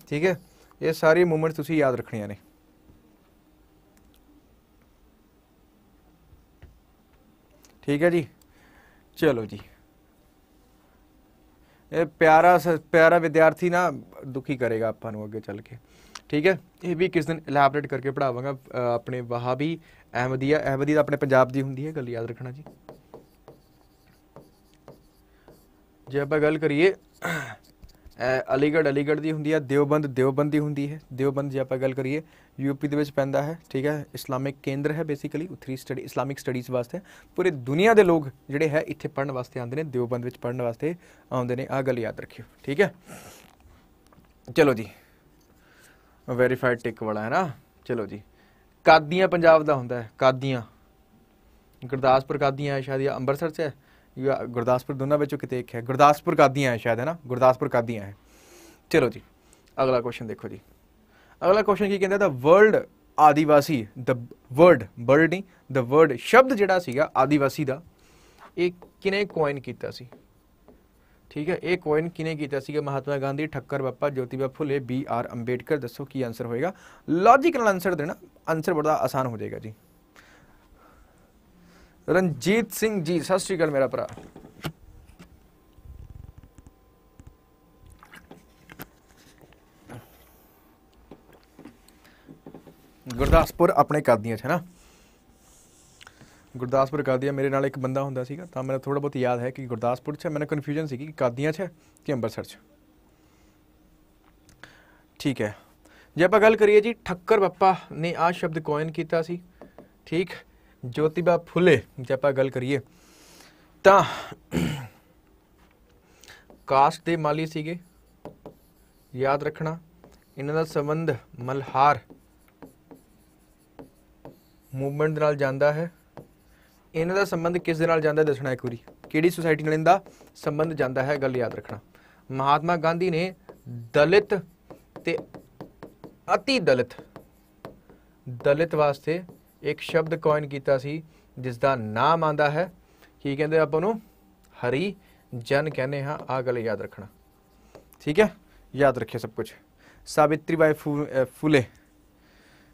Speaker 1: ठीक है ये सारी मूवमेंट तुम याद रखनिया ने ठीक है जी चलो जी ये प्यारा प्यारा विद्यार्थी ना दुखी करेगा अपन अगे चल के ਠੀਕ ਹੈ ਇਹ ਵੀ ਕਿਸ ਦਿਨ ਇਲੈਬੋਰੇਟ ਕਰਕੇ ਪੜਾਵਾਂਗਾ ਆਪਣੇ ਵਹਾਬੀ ਅਹਿਮਦੀਆ ਅਹਿਮਦੀ ਦਾ ਆਪਣੇ ਪੰਜਾਬ ਦੀ ਹੁੰਦੀ ਹੈ ਗੱਲ ਯਾਦ ਰੱਖਣਾ ਜੀ ਜੇ ਆਪਾਂ ਗੱਲ ਕਰੀਏ ਅਲੀਗੜ ਅਲੀਗੜ ਦੀ ਹੁੰਦੀ ਹੈ ਦਿਓਬੰਦ ਦਿਓਬੰਦ ਦੀ ਹੁੰਦੀ ਹੈ ਦਿਓਬੰਦ ਜੇ ਆਪਾਂ ਗੱਲ ਕਰੀਏ ਯੂਪੀ ਦੇ ਵਿੱਚ ਪੈਂਦਾ ਹੈ ਠੀਕ ਹੈ ਇਸਲਾਮਿਕ ਕੇਂਦਰ ਹੈ ਬੇਸਿਕਲੀ ਉਥਰੀ ਸਟੱਡੀ ਇਸਲਾਮਿਕ ਸਟੱਡੀਜ਼ ਵਾਸਤੇ ਪੂਰੀ ਦੁਨੀਆ ਦੇ ਲੋਕ ਜਿਹੜੇ ਹੈ ਇੱਥੇ ਪੜਨ ਵਾਸਤੇ ਆਉਂਦੇ ਨੇ ਦਿਓਬੰਦ ਵਿੱਚ ਪੜਨ ਵਾਸਤੇ ਆਉਂਦੇ ਨੇ ਆ ਗੱਲ ਯਾਦ ਰੱਖਿਓ ਠੀਕ ਹੈ ਚਲੋ ਜੀ ਵੈਰੀਫਾਈਡ ਟਿਕ ਵਾਲਾ ਹੈ ਨਾ ਚਲੋ ਜੀ ਕਾਦੀਆਂ ਪੰਜਾਬ ਦਾ ਹੁੰਦਾ ਹੈ ਕਾਦੀਆਂ ਗੁਰਦਾਸਪੁਰ ਕਾਦੀਆਂ ਹੈ ਸ਼ਾਇਦ ਅੰਮ੍ਰਿਤਸਰ 'ਚ ਹੈ ਜਾਂ ਗੁਰਦਾਸਪੁਰ ਦੋਨਾਂ ਵਿੱਚੋਂ ਕਿਤੇ ਇੱਕ ਹੈ ਗੁਰਦਾਸਪੁਰ ਕਾਦੀਆਂ ਹੈ ਸ਼ਾਇਦ ਹੈ ਨਾ ਗੁਰਦਾਸਪੁਰ ਕਾਦੀਆਂ ਹੈ ਚਲੋ ਜੀ ਅਗਲਾ ਕੁਐਸਚਨ ਦੇਖੋ ਜੀ ਅਗਲਾ ਕੁਐਸਚਨ ਕੀ ਕਹਿੰਦਾ the world adivasi the word bird ਨਹੀਂ ਦ ਵਰਡ ਸ਼ਬਦ ਜਿਹੜਾ ਸੀਗਾ ਆਦੀਵਾਸੀ ਦਾ ਇਹ ਕਿਨੇ ਕੋਇਨ ਕੀਤਾ ਸੀ ਠੀਕ ਹੈ ਇਹ ਕੋਇਨ ਕਿਨੇ ਕੀਤਾ ਸੀਗਾ ਮਹਾਤਮਾ ਗਾਂਧੀ ਠੱਕਰ ਬੱਪਾ ਜੋਤੀਬਾ ਫੁਲੇ ਬੀ ਆਰ ਅੰਬੇਡਕਰ ਦੱਸੋ ਕੀ ਆਨਸਰ ਹੋਏਗਾ ਲੌਜੀਕਲ ਆਨਸਰ ਦੇਣਾ ਆਨਸਰ ਬੜਾ ਆਸਾਨ ਹੋ ਜਾਏਗਾ ਜੀ ਰਣਜੀਤ ਸਿੰਘ ਜੀ ਸਤਿ ਸ਼੍ਰੀ ਅਕਾਲ ਮੇਰਾ ਭਰਾ ਗੁਰਦਾਸਪੁਰ ਆਪਣੇ ਕਰਦੀਆਂ ਹੈ ਨਾ ਗੁਰਦਾਸਪੁਰ ਕਾਦੀਆ ਮੇਰੇ ਨਾਲ ਇੱਕ ਬੰਦਾ ਹੁੰਦਾ ਸੀਗਾ ਤਾਂ ਮੈਨੂੰ ਥੋੜਾ ਬਹੁਤ ਯਾਦ ਹੈ ਕਿ ਗੁਰਦਾਸਪੁਰ 'ਚ ਮੈਨੂੰ ਕਨਫਿਊਜ਼ਨ ਸੀ ਕਿ ਕਾਦੀਆਂ 'ਚ ਕਿ ਅੰਮ੍ਰਿਤਸਰ 'ਚ ਠੀਕ ਹੈ ਜੇ ਆਪਾਂ ਗੱਲ ਕਰੀਏ ਜੀ ਠੱਕਰ ਬੱਪਾ ਨੇ ਆ ਸ਼ਬਦ ਕੋਇਨ ਕੀਤਾ ਸੀ ਠੀਕ ਜੋਤੀਬਾ ਫੁੱਲੇ ਜੇ ਆਪਾਂ ਗੱਲ ਕਰੀਏ ਤਾਂ ਕਾਸਟ ਦੇ ਮਾਲੀ ਸੀਗੇ ਯਾਦ ਰੱਖਣਾ ਇਹਨਾਂ ਦਾ ਸੰਬੰਧ ਮਲਹਾਰ ਮੂਵਮੈਂਟ ਨਾਲ ਜਾਂਦਾ ਹੈ ਇਹਨਾਂ ਦਾ ਸੰਬੰਧ ਕਿਸ ਦੇ ਨਾਲ ਜਾਂਦਾ ਦੱਸਣਾ ਇੱਕ ਵਾਰੀ ਕਿਹੜੀ ਸੁਸਾਇਟੀ ਨਾਲ ਇਹਦਾ ਸੰਬੰਧ ਜਾਂਦਾ ਹੈ ਗੱਲ ਯਾਦ ਰੱਖਣਾ ਮਹਾਤਮਾ ਗਾਂਧੀ ਨੇ ਦਲਿਤ ਤੇ ਅਤੀ ਦਲਿਤ ਦਲਿਤ ਵਾਸਤੇ ਇੱਕ ਸ਼ਬਦ ਕੋਇਨ ਕੀਤਾ ਸੀ ਜਿਸ ਦਾ ਨਾਮ ਆਂਦਾ ਹੈ ਕੀ ਕਹਿੰਦੇ ਆਪਾਂ ਨੂੰ ਹਰੀ ਜਨ ਕਹਿੰਦੇ ਹਾਂ ਆ ਗੱਲ ਯਾਦ ਰੱਖਣਾ ਠੀਕ ਹੈ ਯਾਦ ਰੱਖਿਓ ਸਭ ਕੁਝ ਸਾਬਿਤਰੀ ਬਾਈ ਫੂਲੇ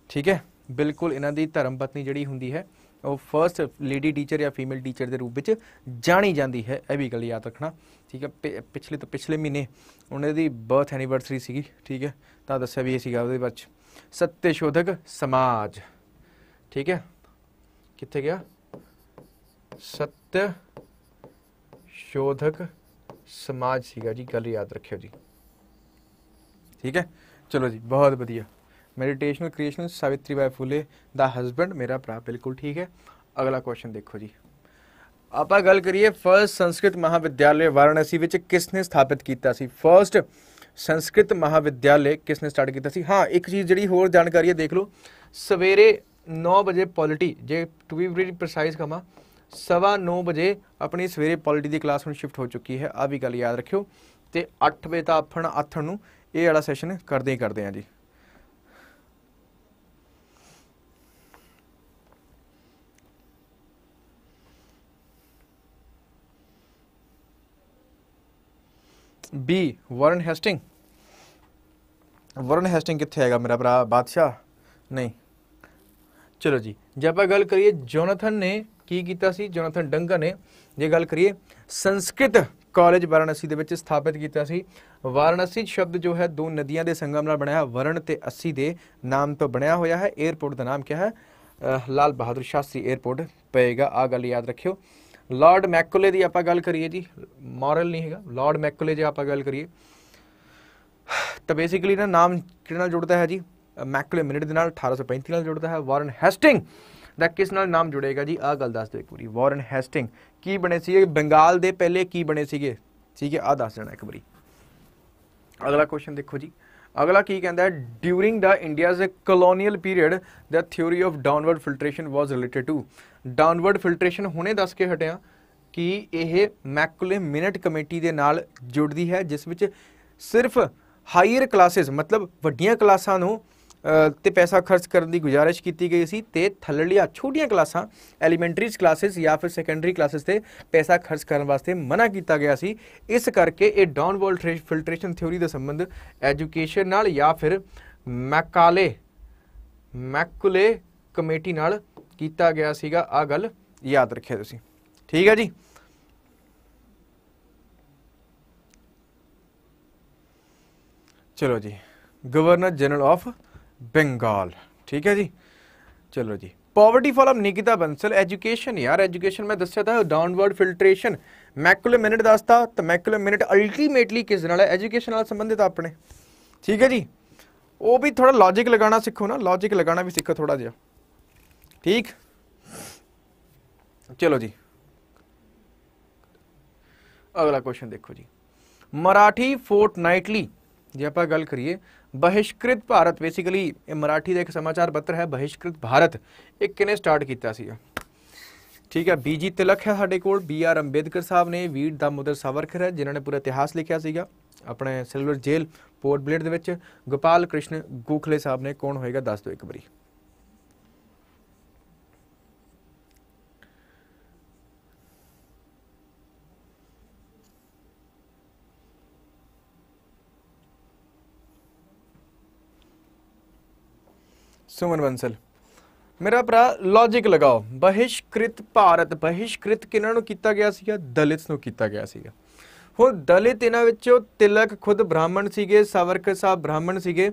Speaker 1: ਠੀਕ ਹੈ ਬਿਲਕੁਲ ਇਹਨਾਂ ਦੀ ਧਰਮ ਪਤਨੀ ਜਿਹੜੀ ਹੁੰਦੀ ਹੈ ਉਹ ਫਰਸਟ ਲੇਡੀ ਟੀਚਰ ਜਾਂ ਫੀਮੇਲ ਟੀਚਰ ਦੇ ਰੂਪ ਵਿੱਚ ਜਾਣੀ ਜਾਂਦੀ ਹੈ ਇਹ ਵੀ ਗੱਲ ਯਾਦ ਰੱਖਣਾ ਠੀਕ ਹੈ ਪਿਛਲੇ ਤੋਂ ਪਿਛਲੇ ਮਹੀਨੇ ਉਹਨਾਂ ਦੀ ਬਰਥ ਐਨੀਵਰਸਰੀ ਸੀਗੀ ਠੀਕ ਹੈ ਤਾਂ ਦੱਸਿਆ ਵੀ ਇਹ ਸੀਗਾ ਉਹਦੇ ਵਿੱਚ ਸੱਤੇ ਸ਼ੋਧਕ ਸਮਾਜ ਠੀਕ ਹੈ ਕਿੱਥੇ ਗਿਆ ਸੱਤਯ ਸ਼ੋਧਕ ਸਮਾਜ ਸੀਗਾ ਜੀ ਗੱਲ ਯਾਦ ਰੱਖਿਓ ਜੀ ਠੀਕ ਹੈ ਚਲੋ ਜੀ ਬਹੁਤ ਵਧੀਆ ਮੈਡੀਟੇਸ਼ਨਲ ਕ੍ਰੀਏਸ਼ਨ ਸਾਵਿਤਰੀ ਬਾਈ ਫੁਲੇ ਦਾ ਹਸਬੰਡ ਮੇਰਾ ਭਰਾ ਬਿਲਕੁਲ ਠੀਕ ਹੈ ਅਗਲਾ ਕੁਐਸਚਨ ਦੇਖੋ ਜੀ ਆਪਾਂ ਗੱਲ ਕਰੀਏ ਫਰਸਟ ਸੰਸਕ੍ਰਿਤ ਮਹਾਵਿਦਿਆਲੇ ਵਾਰਾਣਸੀ ਵਿੱਚ ਕਿਸ ਨੇ ਸਥਾਪਿਤ ਕੀਤਾ ਸੀ ਫਰਸਟ ਸੰਸਕ੍ਰਿਤ ਮਹਾਵਿਦਿਆਲੇ ਕਿਸ ਨੇ ਸਟਾਰਟ ਕੀਤਾ ਸੀ ਹਾਂ ਇੱਕ ਚੀਜ਼ ਜਿਹੜੀ ਹੋਰ ਜਾਣਕਾਰੀ ਹੈ ਦੇਖ ਲਓ ਸਵੇਰੇ 9 ਵਜੇ ਪੋਲਿਟੀ ਜੇ ਟੂ ਬੀ ਵੈਰੀ ਪ੍ਰੀਸਾਈਜ਼ ਕਮਾ ਸਵਾ 9 ਵਜੇ ਆਪਣੀ ਸਵੇਰੇ ਪੋਲਿਟੀ ਦੀ ਕਲਾਸ ਹੁਣ ਸ਼ਿਫਟ ਹੋ ਚੁੱਕੀ ਹੈ ਆ ਵੀ ਗੱਲ ਯਾਦ ਰੱਖਿਓ ਤੇ 8 ਵਜੇ ਤਾਂ ਆਪਣਾ ਆਥਣ ਨੂੰ ਇਹ ਵਾਲਾ ਸੈਸ਼ਨ ਕਰਦੇ ਹੀ ਕਰਦੇ ਆ ਜੀ ਬੀ ਵਾਰਨ ਹੈਸਟਿੰਗ ਵਾਰਨ ਹੈਸਟਿੰਗ ਕਿੱਥੇ ਹੈਗਾ ਮੇਰਾ ਭਰਾ ਬਾਦਸ਼ਾਹ ਨਹੀਂ ਚਲੋ ਜੀ ਜੇ ਆਪਾਂ ਗੱਲ ਕਰੀਏ ਜੋਨਾਥਨ ਨੇ ਕੀ ਕੀਤਾ ਸੀ ਜੋਨਾਥਨ ਡੰਗਨ ਨੇ ਜੇ ਗੱਲ ਕਰੀਏ ਸੰਸਕ੍ਰਿਤ ਕਾਲਜ ਵਾਰਾਣਸੀ ਦੇ ਵਿੱਚ ਸਥਾਪਿਤ ਕੀਤਾ ਸੀ ਵਾਰਾਣਸੀ ਸ਼ਬਦ ਜੋ ਹੈ ਦੋ ਨਦੀਆਂ ਦੇ ਸੰਗਮ ਨਾਲ ਬਣਿਆ ਵਰਣ ਤੇ ਅਸੀ ਦੇ ਨਾਮ ਤੋਂ ਬਣਿਆ ਹੋਇਆ ਹੈ 에어ਪੋਰਟ ਦਾ ਨਾਮ ਕੀ ਹੈ ਲਾਲ ਬਹਾਦਰ ਸ਼ਾਸਤਰੀ 에어ਪੋਰਟ ਪਏਗਾ ਆ ਗੱਲ ਯਾਦ ਰੱਖਿਓ ਲਾਰਡ ਮੈਕੋਲੇ ਦੀ ਆਪਾਂ ਗੱਲ ਕਰੀਏ ਜੀ ਮੋਰਲ ਨਹੀਂ ਹੈਗਾ ਲਾਰਡ ਮੈਕੋਲੇ ਜੇ ਆਪਾਂ ਗੱਲ ਕਰੀਏ ਤਾਂ ਬੇਸਿਕਲੀ ਨਾ ਨਾਮ ਕਿਹਦੇ ਨਾਲ ਜੁੜਦਾ ਹੈ ਜੀ ਮੈਕਲੇ ਮਿਨਟ ਦੇ ਨਾਲ 1835 ਨਾਲ ਜੁੜਦਾ ਹੈ ਵਾਰਨ ਹੈਸਟਿੰਗ ਦਾ ਕਿਸ ਨਾਲ ਨਾਮ ਜੁੜੇਗਾ ਜੀ ਆਹ ਗੱਲ ਦੱਸ ਦਿਓ ਇੱਕ ਵਾਰੀ ਵਾਰਨ ਹੈਸਟਿੰਗ ਕੀ ਬਣੇ ਇਹ ਬੰਗਾਲ ਦੇ ਪਹਿਲੇ ਕੀ ਬਣੇ ਸੀਗੇ ਠੀਕ ਹੈ ਆਹ ਦੱਸ ਦੇਣਾ ਇੱਕ ਵਾਰੀ ਅਗਲਾ ਕੁਐਸਚਨ ਦੇਖੋ ਜੀ ਅਗਲਾ ਕੀ ਕਹਿੰਦਾ ਹੈ during the India's colonial period the theory of downward filtration was related to downward filtration ਹੁਣੇ ਦੱਸ ਕੇ ਹਟਿਆ ਕਿ ਇਹ ਮੈਕੂਲੇ ਮਿਨਟ ਕਮੇਟੀ ਦੇ ਨਾਲ ਜੁੜਦੀ ਹੈ ਜਿਸ ਵਿੱਚ ਸਿਰਫ ਹਾਇਰ ਕਲਾਸਿਸ ਮਤਲਬ ਵੱਡੀਆਂ ਕਲਾਸਾਂ ਨੂੰ ਤੇ ਪੈਸਾ ਖਰਚ ਕਰਨ ਦੀ ਗੁਜ਼ਾਰਿਸ਼ ਕੀਤੀ ਗਈ ਸੀ ਤੇ ਥੱਲੜੀਆਂ ਛੋਟੀਆਂ ਕਲਾਸਾਂ ਐਲੀਮੈਂਟਰੀਜ਼ ਕਲਾਸਿਸ ਜਾਂ ਫਿਰ ਸੈਕੰਡਰੀ ਕਲਾਸਿਸ ਤੇ ਪੈਸਾ ਖਰਚ ਕਰਨ ਵਾਸਤੇ ਮਨਾ ਕੀਤਾ ਗਿਆ ਸੀ ਇਸ ਕਰਕੇ ਇਹ ਡਾਊਨਵਰਡ ਫਿਲਟਰੇਸ਼ਨ ਥਿਉਰੀ ਦਾ ਸੰਬੰਧ ਐਜੂਕੇਸ਼ਨ ਨਾਲ ਜਾਂ ਫਿਰ ਮੈਕਾਲੇ ਮੈਕੂਲੇ ਕਮੇਟੀ ਨਾਲ ਕੀਤਾ ਗਿਆ ਸੀਗਾ ਆ ਗੱਲ ਯਾਦ ਰੱਖਿਆ ਤੁਸੀਂ ਠੀਕ ਹੈ ਜੀ ਚਲੋ ਜੀ ਗਵਰਨਰ ਜਨਰਲ ਆਫ ਬੰਗਾਲ ਠੀਕ ਹੈ ਜੀ ਚਲੋ ਜੀ poverty from Nikita Bansal education ਯਾਰ ਐਜੂਕੇਸ਼ਨ ਮੈਂ ਦੱਸਿਆ ਤਾਂ ਡਾਊਨਵਰਡ ਫਿਲਟਰੇਸ਼ਨ ਮੈਕੂਲਮ ਮਿਨਟ ਦੱਸਤਾ ਤਾਂ ਮੈਕੂਲਮ ਮਿਨਟ ਅਲਟੀਮੇਟਲੀ ਕਿਸ ਨਾਲ ਹੈ ਐਜੂਕੇਸ਼ਨ ਨਾਲ ਸੰਬੰਧਿਤ ਆਪਣੇ ਠੀਕ ਹੈ ਜੀ ਉਹ ਵੀ ਥੋੜਾ ਲੌਜੀਕ ਲਗਾਉਣਾ ਸਿੱਖੋ ਨਾ ਲੌਜੀਕ ਲਗਾਉਣਾ ਵੀ ਸਿੱਖੋ ਥੋੜਾ ਜਿਹਾ ਠੀਕ ਚਲੋ ਜੀ ਅਗਲਾ ਕੁਐਸਚਨ ਦੇਖੋ ਜੀ ਮਰਾਠੀ ਫੋਰਟ ਨਾਈਟਲੀ ਜੇ ਆਪਾਂ ਗੱਲ ਕਰੀਏ ਬਹਿਸ਼ਕ੍ਰਿਤ ਭਾਰਤ ਬੇਸਿਕਲੀ ਇਹ ਮਰਾਠੀ ਦਾ ਇੱਕ ਸਮਾਚਾਰ ਪੱਤਰ ਹੈ ਬਹਿਸ਼ਕ੍ਰਿਤ ਭਾਰਤ ਇਹ ਕਿਨੇ ਸਟਾਰਟ ਕੀਤਾ ਸੀ ਠੀਕ ਹੈ ਬੀਜੀ ਤਿਲਕ ਹੈ ਸਾਡੇ ਕੋਲ ਬੀ ਆਰ ਅੰਬੇਦਕਰ ਸਾਹਿਬ ਨੇ ਵੀਰ ਮੁਦਰ ਸਾਵਰਕਰ ਹੈ ਜਿਨ੍ਹਾਂ ਨੇ ਪੂਰਾ ਇਤਿਹਾਸ ਲਿਖਿਆ ਸੀਗਾ ਆਪਣੇ ਸਿਲਵਰ ਜੇਲ ਪੋਰਟ ਬਲੇਡ ਦੇ ਵਿੱਚ ਗੋਪਾਲ ਕ੍ਰਿਸ਼ਨ ਗੋਖਲੇ ਸਾਹਿਬ ਨੇ ਕੌਣ ਹੋਏਗਾ ਦੱਸ ਦਿਓ ਇੱਕ ਵਾਰੀ ਸੁਮਨ ਬੰਸਲ ਮੇਰਾ ਭਰਾ ਲੌਜੀਕ ਲਗਾਓ ਬਹਿਸ਼ਕ੍ਰਿਤ ਭਾਰਤ ਬਹਿਸ਼ਕ੍ਰਿਤ ਕਿਹਨਾਂ ਨੂੰ ਕੀਤਾ ਗਿਆ ਸੀਗਾ ਦਲਿਤ ਨੂੰ ਕੀਤਾ ਗਿਆ ਸੀਗਾ ਹੁਣ ਦਲਿਤ ਇਹਨਾਂ ਵਿੱਚੋਂ ਤਿਲਕ ਖੁਦ ਬ੍ਰਾਹਮਣ ਸੀਗੇ ਸਵਰਕ ਸਾਹਿਬ ਬ੍ਰਾਹਮਣ ਸੀਗੇ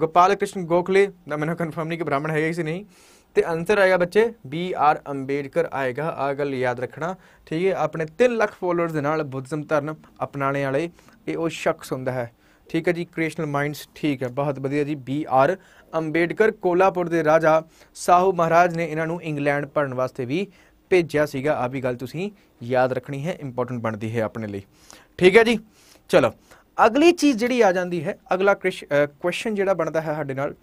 Speaker 1: ਗੋਪਾਲ ਕ੍ਰਿਸ਼ਨ ਗੋਖਲੇ ਦਾ ਮੈਨੂੰ ਕਨਫਰਮ ਨਹੀਂ ਕਿ ਬ੍ਰਾਹਮਣ ਹੈਗਾ ਕਿ ਨਹੀਂ ਤੇ ਅਨਸਰ ਆਏਗਾ ਬੱਚੇ ਬੀ ਆਰ ਅੰਬੇਡਕਰ ਆਏਗਾ ਆ ਗੱਲ ਯਾਦ ਰੱਖਣਾ ਠੀਕ ਹੈ ਆਪਣੇ 3 ਲੱਖ ਫੋਲੋਅਰਸ ਦੇ ਨਾਲ ਬੁੱਧਿਜ਼ਮ ਧਰਮ ਵਾਲੇ ਇਹ ਉਹ ਸ਼ਖਸ ਹੁੰਦਾ ਹੈ ਠੀਕ ਹੈ ਜੀ ਕ੍ਰੀਏਸ਼ਨਲ ਮਾਈਂਡਸ ਠੀਕ ਹੈ ਬਹੁਤ ਵਧੀਆ ਜੀ ਬੀ ਆਰ ਅੰਬੇਡਕਰ ਕੋਲਾਪੁਰ ਦੇ ਰਾਜਾ ਸਾਹੂ ਮਹਾਰਾਜ ਨੇ ਇਹਨਾਂ ਨੂੰ ਇੰਗਲੈਂਡ ਪੜਨ ਵਾਸਤੇ ਵੀ ਭੇਜਿਆ ਸੀਗਾ ਆ ਵੀ ਗੱਲ ਤੁਸੀਂ ਯਾਦ ਰੱਖਣੀ ਹੈ ਇੰਪੋਰਟੈਂਟ ਬਣਦੀ ਹੈ ਆਪਣੇ ਲਈ ਠੀਕ ਹੈ ਜੀ ਚਲੋ ਅਗਲੀ ਚੀਜ਼ ਜਿਹੜੀ ਆ ਜਾਂਦੀ ਹੈ ਅਗਲਾ ਕੁਐਸਚਨ ਜਿਹੜਾ ਬਣਦਾ ਹੈ ਸਾਡੇ ਨਾਲ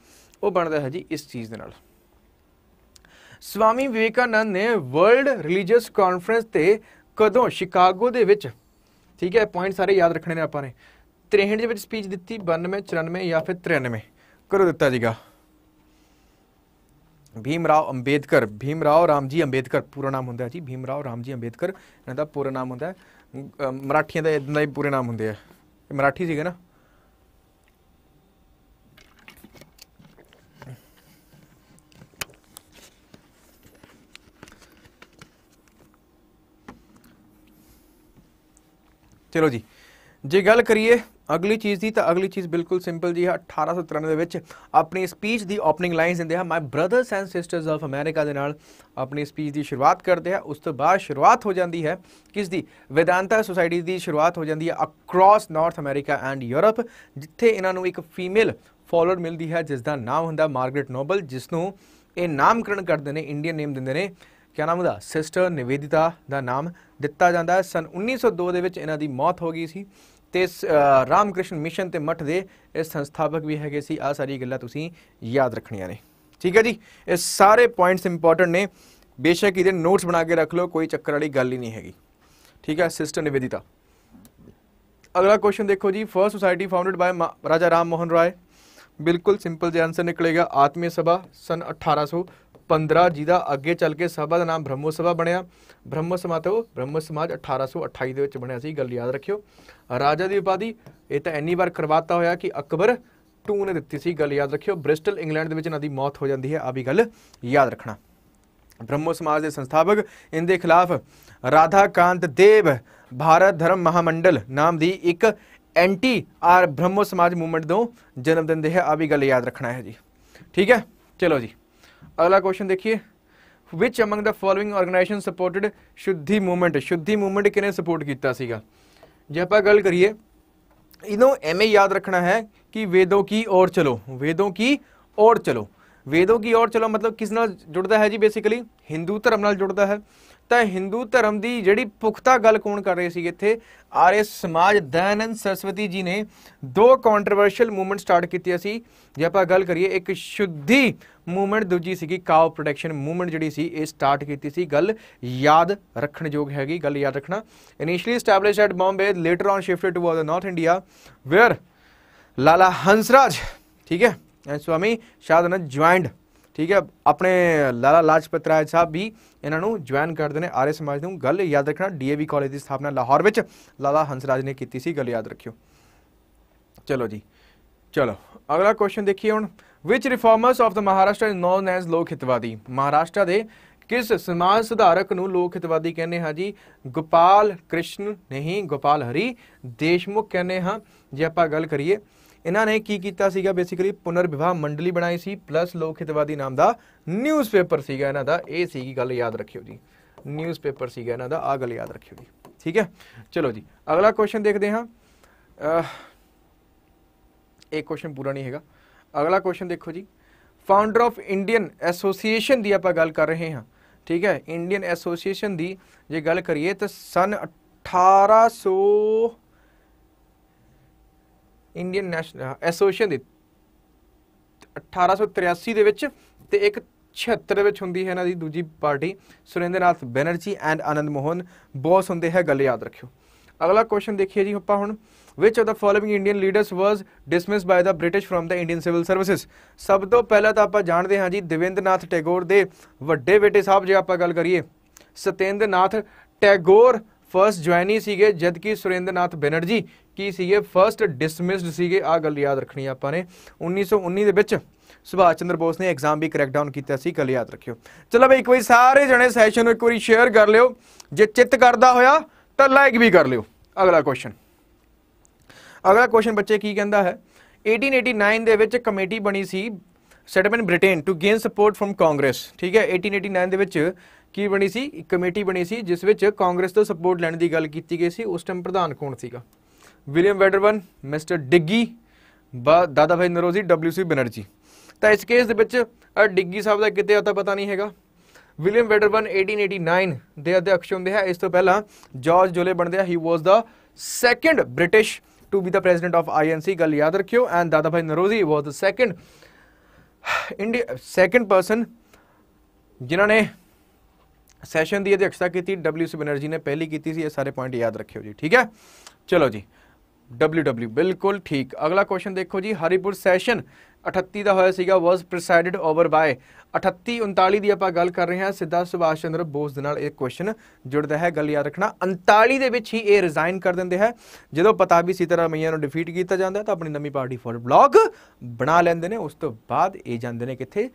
Speaker 1: ਉਹ ਬਣਦਾ ਹੈ ਜੀ ਇਸ ਚੀਜ਼ ਦੇ ਨਾਲ ਸਵਾਮੀ ਵਿਵੇਕਾਨੰਦ ਨੇ ਵਰਲਡ ਰਿਲੀਜੀਅਸ ਕਾਨਫਰੰਸ ਤੇ ਕਦੋਂ ਸ਼ਿਕਾਗੋ ਦੇ ਵਿੱਚ ਠੀਕ ਹੈ ਪੁਆਇੰਟ ਸਾਰੇ ਯਾਦ ਰੱਖਣੇ ਨੇ ਆਪਾਂ ਨੇ 63 ਦੇ ਵਿੱਚ ਸਪੀਚ ਦਿੱਤੀ 92 94 ਜਾਂ ਫਿਰ 93 ਕਰੋ ਦਿੱਤਾ ਜੀਗਾ ਭੀਮ ਰਾਓ ਅੰਬੇਦਕਰ ਭੀਮ ਰਾਓ ਰਾਮਜੀ ਅੰਬੇਦਕਰ ਪੂਰਾ ਨਾਮ ਹੁੰਦਾ ਜੀ ਭੀਮ ਰਾਓ ਰਾਮਜੀ ਅੰਬੇਦਕਰ ਇਹਨਾਂ ਦਾ ਪੂਰਾ ਨਾਮ ਹੁੰਦਾ ਮਰਾਠੀਆਂ ਦਾ ਇਦਾਂ ਦੇ ਪੂਰੇ ਨਾਮ ਹੁੰਦੇ ਆ ਮਰਾਠੀ ਸੀਗੇ ਨਾ ਚਲੋ ਜੀ ਜੇ ਗੱਲ ਕਰੀਏ ਅਗਲੀ ਚੀਜ਼ ਦੀ ਤਾਂ ਅਗਲੀ ਚੀਜ਼ ਬਿਲਕੁਲ ਸਿੰਪਲ ਜੀ ਹੈ 1893 ਦੇ ਵਿੱਚ ਆਪਣੀ ਸਪੀਚ ਦੀ ਓਪਨਿੰਗ ਲਾਈਨਸ ਦਿੰਦੇ ਆ my brothers and sisters of America ਦੇ ਨਾਲ ਆਪਣੀ ਸਪੀਚ ਦੀ ਸ਼ੁਰੂਆਤ ਕਰਦੇ ਆ ਉਸ ਤੋਂ ਬਾਅਦ ਸ਼ੁਰੂਆਤ ਹੋ ਜਾਂਦੀ ਹੈ ਕਿਸ ਦੀ ਵਿਦਾਂਤਾ ਸੁਸਾਇਟੀ ਦੀ ਸ਼ੁਰੂਆਤ ਹੋ ਜਾਂਦੀ ਹੈ across North America and Europe ਜਿੱਥੇ ਇਹਨਾਂ ਨੂੰ ਇੱਕ ਫੀਮੇਲ ਫਾਲੋਅਰ ਮਿਲਦੀ ਹੈ ਜਿਸ ਦਾ ਨਾਮ ਹੁੰਦਾ ਮਾਰਗਰਟ ਨੋਬਲ ਜਿਸ ਨੂੰ ਇਹ ਨਾਮਕਰਣ ਕਰਦੇ ਨੇ ਇੰਡੀਅਨ ਨੇਮ ਦਿੰਦੇ ਨੇ ਕਿਆ ਨਾਮ ਹੁੰਦਾ ਸਿਸਟਰ ਨਿਵੇਦਿਤਾ ਦਾ ਨਾਮ ਦਿੱਤਾ ਜਾਂਦਾ ਹੈ ਸਨ 1902 ਦੇ ਵਿੱਚ ਇਹਨਾਂ ਦੀ ਮੌਤ ਹੋ ਗਈ ਸੀ ਤੇ ਰਾਮਕ੍ਰਿਸ਼ਨ ਮਿਸ਼ਨ ਤੇ ਮਠ ਦੇ ਇਸ ਸੰਸਥਾਪਕ ਵੀ ਹੈਗੇ ਸੀ ਆ ਸਾਰੀ ਗੱਲਾਂ ਤੁਸੀਂ ਯਾਦ ਰੱਖਣੀਆਂ ਨੇ ਠੀਕ ਹੈ ਜੀ ਇਹ ਸਾਰੇ ਪੁਆਇੰਟਸ ਇੰਪੋਰਟੈਂਟ ਨੇ ਬੇਸ਼ੱਕ ਇਹਦੇ ਨੋਟਸ ਬਣਾ ਕੇ ਰੱਖ ਲਓ ਕੋਈ ਚੱਕਰ ਵਾਲੀ ਗੱਲ ਹੀ ਨਹੀਂ ਹੈਗੀ ਠੀਕ ਹੈ ਸਿਸਟਰ ਨਿਵੇਦਿਤਾ ਅਗਲਾ ਕੁਐਸਚਨ ਦੇਖੋ ਜੀ ਫਰਸਟ ਸੁਸਾਇਟੀ ਫਾਊਂਡਡ ਬਾਈ ਰਾਜਾ ਰਾਮ ਮੋਹਨ ਰਾਏ ਬਿਲਕੁਲ ਸਿੰਪਲ ਜਿਹਾ ਆਨਸਰ ਨਿਕਲੇਗਾ ਆਤਮੀ ਸਭਾ ਸਨ 1800 15 ਜਿਹਦਾ ਅੱਗੇ ਚੱਲ ਕੇ ਸਭਾ ਦਾ ਨਾਮ ਬ੍ਰਹਮੋ ਸਭਾ ਬਣਿਆ ਬ੍ਰਹਮ ਸਮਾ ਤੋਂ ਬ੍ਰਹਮ ਸਮਾਜ 1828 ਦੇ ਵਿੱਚ ਬਣਿਆ ਸੀ ਗੱਲ ਯਾਦ ਰੱਖਿਓ ਰਾਜਾ ਦੀ ਉਪਾਧੀ ਇਹ ਤਾਂ ਇੰਨੀ ਵਾਰ ਕਰਵਾਤਾ ਹੋਇਆ ਕਿ ਅਕਬਰ 2 ਨੇ ਦਿੱਤੀ ਸੀ ਗੱਲ ਯਾਦ ਰੱਖਿਓ ਬ੍ਰਿਸਟਲ ਇੰਗਲੈਂਡ ਦੇ ਵਿੱਚ ਇਹਨਾਂ ਦੀ ਮੌਤ ਹੋ ਜਾਂਦੀ ਹੈ ਆ ਵੀ ਗੱਲ ਯਾਦ ਰੱਖਣਾ ਬ੍ਰਹਮੋ ਸਮਾਜ ਦੇ ਸੰਸਥਾਪਕ ਇਹਦੇ ਖਿਲਾਫ ਰਾਧਾ ਕਾਂਤ ਦੇਵ ਭਾਰਤ ਧਰਮ ਮਹਾਮੰਡਲ ਨਾਮ ਦੀ ਇੱਕ ਐਂਟੀ ਆਰ ਬ੍ਰਹਮੋ ਸਮਾਜ ਮੂਵਮੈਂਟ ਤੋਂ ਜਨਮ ਦਿੰਦੇ ਹੈ ਆ ਵੀ ਗੱਲ ਯਾਦ ਰੱਖਣਾ ਹੈ ਜੀ ਠੀਕ ਹੈ ਚਲੋ ਜੀ ਅਗਲਾ ਕੁਐਸਚਨ ਦੇਖੀਏ which among the following organization supported Shuddhi movement Shuddhi movement ਕਿਨੇ ਸਪੋਰਟ ਕੀਤਾ ਸੀਗਾ ਜੇ ਆਪਾਂ ਗੱਲ ਕਰੀਏ ਇਹਨੂੰ ਐਵੇਂ ਯਾਦ ਰੱਖਣਾ ਹੈ ਕਿ ਵੇਦੋਂ ਕੀ ਔਰ ਚਲੋ ਵੇਦੋਂ ਕੀ ਔਰ ਚਲੋ ਵੇਦੋਂ ਕੀ ਔਰ ਚਲੋ ਮਤਲਬ ਕਿਸ ਨਾਲ ਜੁੜਦਾ ਹੈ ਜੀ ਬੇਸਿਕਲੀ ਹਿੰਦੂ ਧਰਮ ਨਾਲ ਜੁੜਦਾ ਹੈ ਤਾਂ ਹਿੰਦੂ ਧਰਮ ਦੀ ਜਿਹੜੀ ਪੁਖਤਾ ਗੱਲ ਕੌਣ ਕਰ ਰਹੇ ਸੀ ਇੱਥੇ ਆਰਿਆ ਸਮਾਜ ਦਇਨੰਦ ਸਰਸਵਤੀ ਜੀ ਨੇ ਦੋ ਕੰਟਰੋਵਰਸ਼ੀਅਲ ਮੂਵਮੈਂਟ ਸਟਾਰਟ ਕੀਤੀ ਸੀ ਜੇ ਆਪਾਂ ਗੱਲ ਕਰੀਏ ਇੱਕ ਸ਼ੁੱਧੀ ਮੂਵਮੈਂਟ ਦੂਜੀ ਸੀਗੀ ਕਾਉ ਪ੍ਰੋਟੈਕਸ਼ਨ ਮੂਵਮੈਂਟ ਜਿਹੜੀ ਸੀ ਇਹ ਸਟਾਰਟ ਕੀਤੀ ਸੀ ਗੱਲ ਯਾਦ ਰੱਖਣ ਯੋਗ ਹੈਗੀ ਗੱਲ ਯਾਦ ਰੱਖਣਾ initially established at Bombay later on shifted to North India where Lala Hansraj ਠੀਕ ਹੈ ਐਂਡ ਸਵਾਮੀ ਸ਼ਾਦਨਤ ਜੁਆਇੰਡ ਠੀਕ ਹੈ ਆਪਣੇ ਲਾਲਾ ਲਾਜਪਤ ਰਾਏ ਸਾਹਿਬ ਵੀ ਇਹਨਾਂ ਨੂੰ ਜੁਆਇਨ ਕਰਦੇ ਨੇ ਆਰੇ ਸਮਾਜ ਨੂੰ ਗੱਲ ਯਾਦ ਰੱਖਣਾ ਡੀਏਵੀ ਕਾਲਜ ਦੀ ਸਥਾਪਨਾ ਲਾਹੌਰ ਵਿੱਚ ਲਾਲਾ ਹੰਸਰਾਜ ਨੇ ਕੀਤੀ ਸੀ ਗੱਲ ਯਾਦ ਰੱਖਿਓ ਚਲੋ ਜੀ ਚਲੋ ਅਗਲਾ ਕੁਐਸਚਨ ਦੇਖੀਏ ਹੁਣ which reformers of the Maharashtra is known as Lokhitwadi Maharashtra ਦੇ ਕਿਸ ਸਮਾਜ ਸੁਧਾਰਕ ਨੂੰ ਲੋਕ ਹਿਤਵਾਦੀ ਕਹਿੰਦੇ ਹਾਂ ਜੀ ਗੋਪਾਲ ਕ੍ਰਿਸ਼ਨ ਨਹੀਂ ਗੋਪਾਲ ਹਰੀ ਦੇਸ਼ਮੁਖ ਕਹਿੰਦੇ ਹਾਂ ਜੇ ਆਪਾਂ ਗੱਲ ਕਰੀਏ ਇਹਨਾਂ ਨੇ ਕੀ ਕੀਤਾ ਸੀਗਾ ਬੇਸਿਕਲੀ ਪੁਨਰ ਵਿਵਾਹ ਮੰਡਲੀ ਬਣਾਈ ਸੀ ਪਲੱਸ ਲੋਕ ਹਿਤਵਾਦੀ ਨਾਮ ਦਾ ਨਿਊਜ਼ਪੇਪਰ ਸੀਗਾ ਇਹਨਾਂ ਦਾ ਇਹ ਸੀਗੀ ਗੱਲ ਯਾਦ ਰੱਖਿਓ ਜੀ ਨਿਊਜ਼ਪੇਪਰ ਸੀਗਾ ਇਹਨਾਂ ਦਾ ਆ ਗੱਲ ਯਾਦ ਰੱਖਿਓ ਜੀ ਠੀਕ ਹੈ ਚਲੋ ਜੀ ਅਗਲਾ ਕੁਐਸਚਨ ਦੇਖਦੇ ਹਾਂ ਇਹ ਕੁਐਸਚਨ ਪੂਰਾ ਨਹੀਂ ਹੈਗਾ ਅਗਲਾ ਕੁਐਸਚਨ ਦੇਖੋ ਜੀ ਫਾਊਂਡਰ ਆਫ ਇੰਡੀਅਨ ਐਸੋਸੀਏਸ਼ਨ ਦੀ ਆਪਾਂ ਗੱਲ ਕਰ ਰਹੇ ਹਾਂ ਠੀਕ ਹੈ ਇੰਡੀਅਨ ਐਸੋਸੀਏਸ਼ਨ ਦੀ ਜੇ ਗੱਲ ਕਰੀਏ ਤਾਂ ਸਨ 1800 ਇੰਡੀਅਨ ਨੈਸ਼ਨਲ ਐਸੋਸੀਏਸ਼ਨ ਦੀ 1883 ਦੇ ਵਿੱਚ ਤੇ ਇੱਕ 76 ਦੇ ਵਿੱਚ ਹੁੰਦੀ ਹੈ ਇਹਨਾਂ ਦੀ ਦੂਜੀ ਪਾਰਟੀ ਸੁਰਿੰਦਰਨਾਥ ਬੈਨਰਜੀ ਐਂਡ ਆਨੰਦ ਮੋਹਨ ਬੋਸ ਹੁੰਦੇ ਹੈ ਗੱਲ ਯਾਦ ਰੱਖਿਓ ਅਗਲਾ ਕੁਐਸਚਨ ਦੇਖੀਏ ਜੀ ਹੁਪਾ ਹੁਣ which of the following indian leaders was dismissed by the british from the indian civil services ਸਭ ਤੋਂ ਪਹਿਲਾਂ ਤਾਂ ਆਪਾਂ ਜਾਣਦੇ ਹਾਂ ਜੀ ਦਿਵਿੰਦਰਨਾਥ ਟੈਗੋਰ ਦੇ ਵੱਡੇ ਬੇਟੇ ਸਾਹਿਬ ਜੇ ਆਪਾਂ ਗੱਲ ਕਰੀਏ ਸਤੇਂਦਰਨਾਥ ਟੈਗੋਰ ਫਰਸਟ ਜੁਆਇਨੀ ਸੀਗੇ ਜਦਕਿ ਸੁਰਿੰਦਰਨਾਥ ਬੈਨਰਜੀ ਕੀ ਸੀਗੇ ਫਰਸਟ ਡਿਸਮਿਸਡ ਸੀਗੇ ਆ ਗੱਲ ਯਾਦ ਰੱਖਣੀ ਆਪਾਂ ਨੇ 1919 ਦੇ ਵਿੱਚ ਸੁਭਾਸ਼ ਚੰਦਰ ਬੋਸ ਨੇ ਐਗਜ਼ਾਮ ਵੀ ਕਰੈਕ ਡਾਊਨ ਕੀਤਾ ਸੀ ਗੱਲ ਯਾਦ ਰੱਖਿਓ ਚਲੋ ਬਈ ਇੱਕ ਵਾਰੀ ਸਾਰੇ ਜਣੇ ਸੈਸ਼ਨ ਨੂੰ ਇੱਕ ਵਾਰੀ ਸ਼ੇਅਰ ਕਰ ਲਿਓ ਜੇ ਚਿੱਤ ਕਰਦਾ ਹੋਇਆ ਤਾਂ ਲਾਈਕ ਵੀ ਕਰ ਲਿਓ ਅਗਲਾ ਕੁਐਸਚਨ ਅਗਲਾ ਕੁਐਸਚਨ ਬੱਚੇ ਕੀ ਕਹਿੰਦਾ ਹੈ 1889 ਦੇ ਵਿੱਚ ਕਮੇਟੀ ਬਣੀ ਸੀ settlement Britain to gain support from Congress ਠੀਕ ਹੈ 1889 ਦੇ ਵਿੱਚ ਕੀ ਬਣੀ ਸੀ ਇੱਕ ਕਮੇਟੀ ਬਣੀ ਸੀ ਜਿਸ ਵਿੱਚ ਕਾਂਗਰਸ ਤੋਂ ਸਪੋਰਟ ਲੈਣ ਦੀ ਗੱਲ ਕੀਤੀ ਗਈ ਸੀ ਉਸ ਟਾਈਮ ਪ੍ਰਧਾਨ ਕੌਣ ਸੀਗਾ विलियम ਵੈਡਰਵਨ ਮਿਸਟਰ ਡਿੱਗੀ ਦਾਦਾ ਭਾਈ ਨਰੋਜੀ ਸੀ ਬਨਰਜੀ ਤਾਂ ਇਸ ਕੇਸ ਦੇ ਵਿੱਚ ਡਿੱਗੀ ਸਾਹਿਬ ਦਾ ਕਿਤੇ ਅਤਾ ਪਤਾ ਨਹੀਂ ਹੈਗਾ ਵਿਲੀਅਮ ਵੈਡਰਵਨ 1889 ਦੇ ਅਧਿਆਕਸ਼ ਹੁੰਦੇ ਹੈ ਇਸ ਤੋਂ ਪਹਿਲਾਂ ਜਾਰਜ ਜੋਲੇ ਬਣਦੇ ਹੈ he was the second British to be the president of INC ਗੱਲ ਯਾਦ ਰੱਖਿਓ and Dadabhai Naoroji was the second India second person ਜਿਨ੍ਹਾਂ ਨੇ ਸੈਸ਼ਨ ਦੀ ਅਧਿਕਸ਼ਤਾ ਕੀਤੀ ਸੀ ਬਨਰਜੀ ਨੇ ਪਹਿਲੀ ਕੀਤੀ ਸੀ ਇਹ ਸਾਰੇ ਪੁਆਇੰਟ ਯਾਦ ਰੱਖਿਓ ਜੀ ਠੀਕ ਹੈ ਚਲੋ ਜੀ ਡਬਲਯੂ e. ਬਿਲਕੁਲ ਠੀਕ ਅਗਲਾ ਕੁਐਸਚਨ ਦੇਖੋ ਜੀ ਹਰੀਪੁਰ ਸੈਸ਼ਨ 38 ਦਾ ਹੋਇਆ ਸੀਗਾ ਵਾਸ ਪ੍ਰੈਸਾਈਡਡ ਓਵਰ ਬਾਈ 38 39 ਦੀ ਆਪਾਂ ਗੱਲ ਕਰ ਰਹੇ ਹਾਂ ਸਿੱਧਾ ਸੁਭਾਸ਼ ਚੰਦਰ ਬੋਸ ਦੇ ਨਾਲ ਇਹ ਕੁਐਸਚਨ ਜੁੜਦਾ ਹੈ ਗੱਲ ਯਾਦ ਰੱਖਣਾ 39 ਦੇ ਵਿੱਚ ਹੀ ਇਹ ਰਿਜ਼ਾਈਨ ਕਰ ਦਿੰਦੇ ਹੈ ਜਦੋਂ ਪਤਾ ਵੀ ਤਰ੍ਹਾਂ ਮਈਆਂ ਨੂੰ ਡਿਫੀਟ ਕੀਤਾ ਜਾਂਦਾ ਤਾਂ ਆਪਣੀ ਨਵੀਂ ਪਾਰਟੀ ਫੋਰ ਬਲੌਗ ਬਣਾ ਲੈਂਦੇ ਨੇ ਉਸ ਤੋਂ ਬਾਅਦ ਇਹ ਜਾਂਦੇ ਨੇ ਕਿੱਥੇ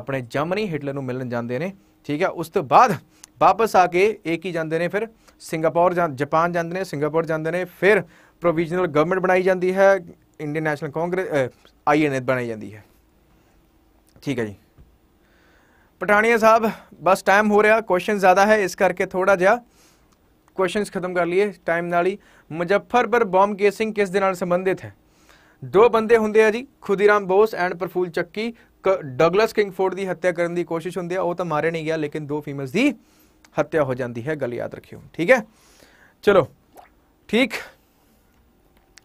Speaker 1: ਆਪਣੇ ਜਰਮਨੀ ਹਿਟਲਰ ਨੂੰ ਮਿਲਣ ਜਾਂਦੇ ਨੇ ਠੀਕ ਹੈ ਉਸ ਤੋਂ ਬਾਅਦ ਵਾਪਸ ਆ ਕੇ ਇਹ ਕੀ ਜਾਂਦੇ ਨੇ ਫਿਰ ਸਿੰਗਾਪੁਰ ਜਾਂ ਜਾਪਾਨ ਜਾਂਦੇ ਨੇ ਸਿੰਗਾਪੁਰ ਜਾਂਦੇ ਨੇ ਫਿਰ ਪ੍ਰੋਵੀਜ਼ਨਲ ਗਵਰਨਮੈਂਟ ਬਣਾਈ ਜਾਂਦੀ ਹੈ ਇੰਡੀਅਨ ਨੈਸ਼ਨਲ ਕਾਂਗਰਸ ਆਈਐਨਏ ਬਣਾਈ ਜਾਂਦੀ ਹੈ ਠੀਕ ਹੈ ਜੀ ਪਟਾਣੀਆ ਸਾਹਿਬ ਬਸ ਟਾਈਮ ਹੋ ਰਿਹਾ ਕੁਐਸਚਨ ਜ਼ਿਆਦਾ ਹੈ ਇਸ ਕਰਕੇ ਥੋੜਾ ਜਿਹਾ ਕੁਐਸਚਨਸ ਖਤਮ ਕਰ ਲਈਏ ਟਾਈਮ ਨਾਲ ਹੀ ਮੁਜ਼ੱਫਰਪੁਰ ਬੰਬ ਕੇਸਿੰਗ ਕਿਸ ਦੇ ਨਾਲ ਸੰਬੰਧਿਤ ਹੈ ਦੋ ਬੰਦੇ ਹੁੰਦੇ ਆ ਜੀ ਖੁਦੀਰਾਮ ਬੋਸ ਐਂਡ ਪ੍ਰਫੂਲ ਚੱਕੀ ਡਗਲਸ ਕਿੰਗਫੋਰਡ ਦੀ ਹੱਤਿਆ ਕਰਨ ਦੀ ਕੋਸ਼ਿਸ਼ ਹੁੰਦੀ ਆ ਉਹ ਤਾਂ ਮਾਰੇ ਨਹੀਂ ਗਿਆ ਲੇਕਿਨ ਦੋ ਫੀਮਲਸ ਦੀ ਹੱਤਿਆ ਹੋ ਜਾਂਦੀ ਹੈ ਗੱਲ ਯਾਦ ਰੱਖਿਓ ਠੀਕ ਹੈ ਚਲੋ ਠੀਕ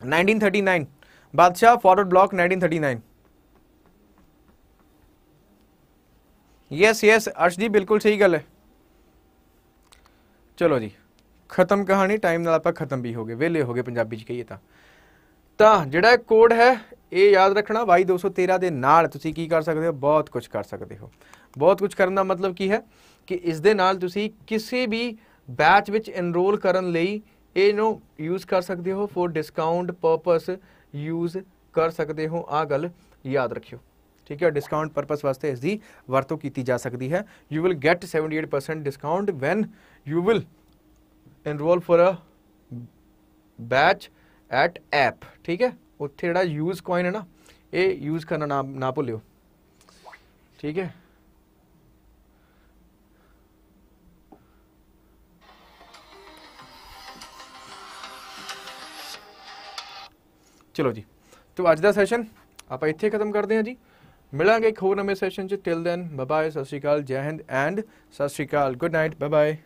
Speaker 1: 1939 बादशाह Forward Bloc 1939 yes yes Arsh ji ਬਿਲਕੁਲ ਸਹੀ ਗੱਲ ਹੈ ਚਲੋ ਜੀ ਖਤਮ ਕਹਾਣੀ ਟਾਈਮ ਨਾਲ ਆਪਾਂ ਖਤਮ ਵੀ ਹੋ ਗਏ ਵਿਹਲੇ ਹੋ ਗਏ ਪੰਜਾਬੀ ਚ ਕਹੀਏ ਤਾਂ ਤਾਂ ਜਿਹੜਾ ਕੋਡ ਹੈ ਇਹ ਯਾਦ ਰੱਖਣਾ Y213 ਦੇ ਨਾਲ ਤੁਸੀਂ ਕੀ ਕਰ ਸਕਦੇ ਹੋ ਬਹੁਤ ਕੁਝ ਕਰ ਸਕਦੇ ਹੋ ਬਹੁਤ ਕੁਝ ਕਰਨ ਦਾ ਮਤਲਬ ਕੀ ਹੈ ਕਿ ਇਸ ਦੇ ਨਾਲ ਤੁਸੀਂ ਕਿਸੇ ਵੀ ਬੈਚ ਵਿੱਚ ਐਨਰੋਲ ਕਰਨ ਲਈ ਇਹ ਨੂੰ ਯੂਜ਼ ਕਰ ਸਕਦੇ ਹੋ ਫॉर ਡਿਸਕਾਊਂਟ ਪਰਪਸ ਯੂਜ਼ ਕਰ ਸਕਦੇ ਹੋ ਆ ਗੱਲ ਯਾਦ ਰੱਖਿਓ ਠੀਕ ਹੈ ਡਿਸਕਾਊਂਟ ਪਰਪਸ ਵਾਸਤੇ ਇਸ ਦੀ ਵਰਤੋਂ ਕੀਤੀ ਜਾ ਸਕਦੀ ਹੈ you will get 78% discount when you will enroll for a batch at app ਠੀਕ ਹੈ ਉੱਥੇ ਜਿਹੜਾ ਯੂਜ਼ ਕੋਇਨ ਹੈ ਨਾ ਇਹ ਯੂਜ਼ ਕਰਨਾ ਨਾ ਭੁੱਲਿਓ ਠੀਕ ਹੈ ਚਲੋ ਜੀ ਤੋ ਅੱਜ ਦਾ ਸੈਸ਼ਨ ਆਪਾਂ ਇੱਥੇ ਖਤਮ ਕਰਦੇ ਹਾਂ ਜੀ ਮਿਲਾਂਗੇ ਇੱਕ ਹੋਰ ਨਵੇਂ ਸੈਸ਼ਨ 'ਚ ਟਿਲ ਦੈਨ ਬਾਏ ਸਤਿ ਸ਼੍ਰੀ ਅਕਾਲ ਜੈ Hind and Sat Shri Akal good night bye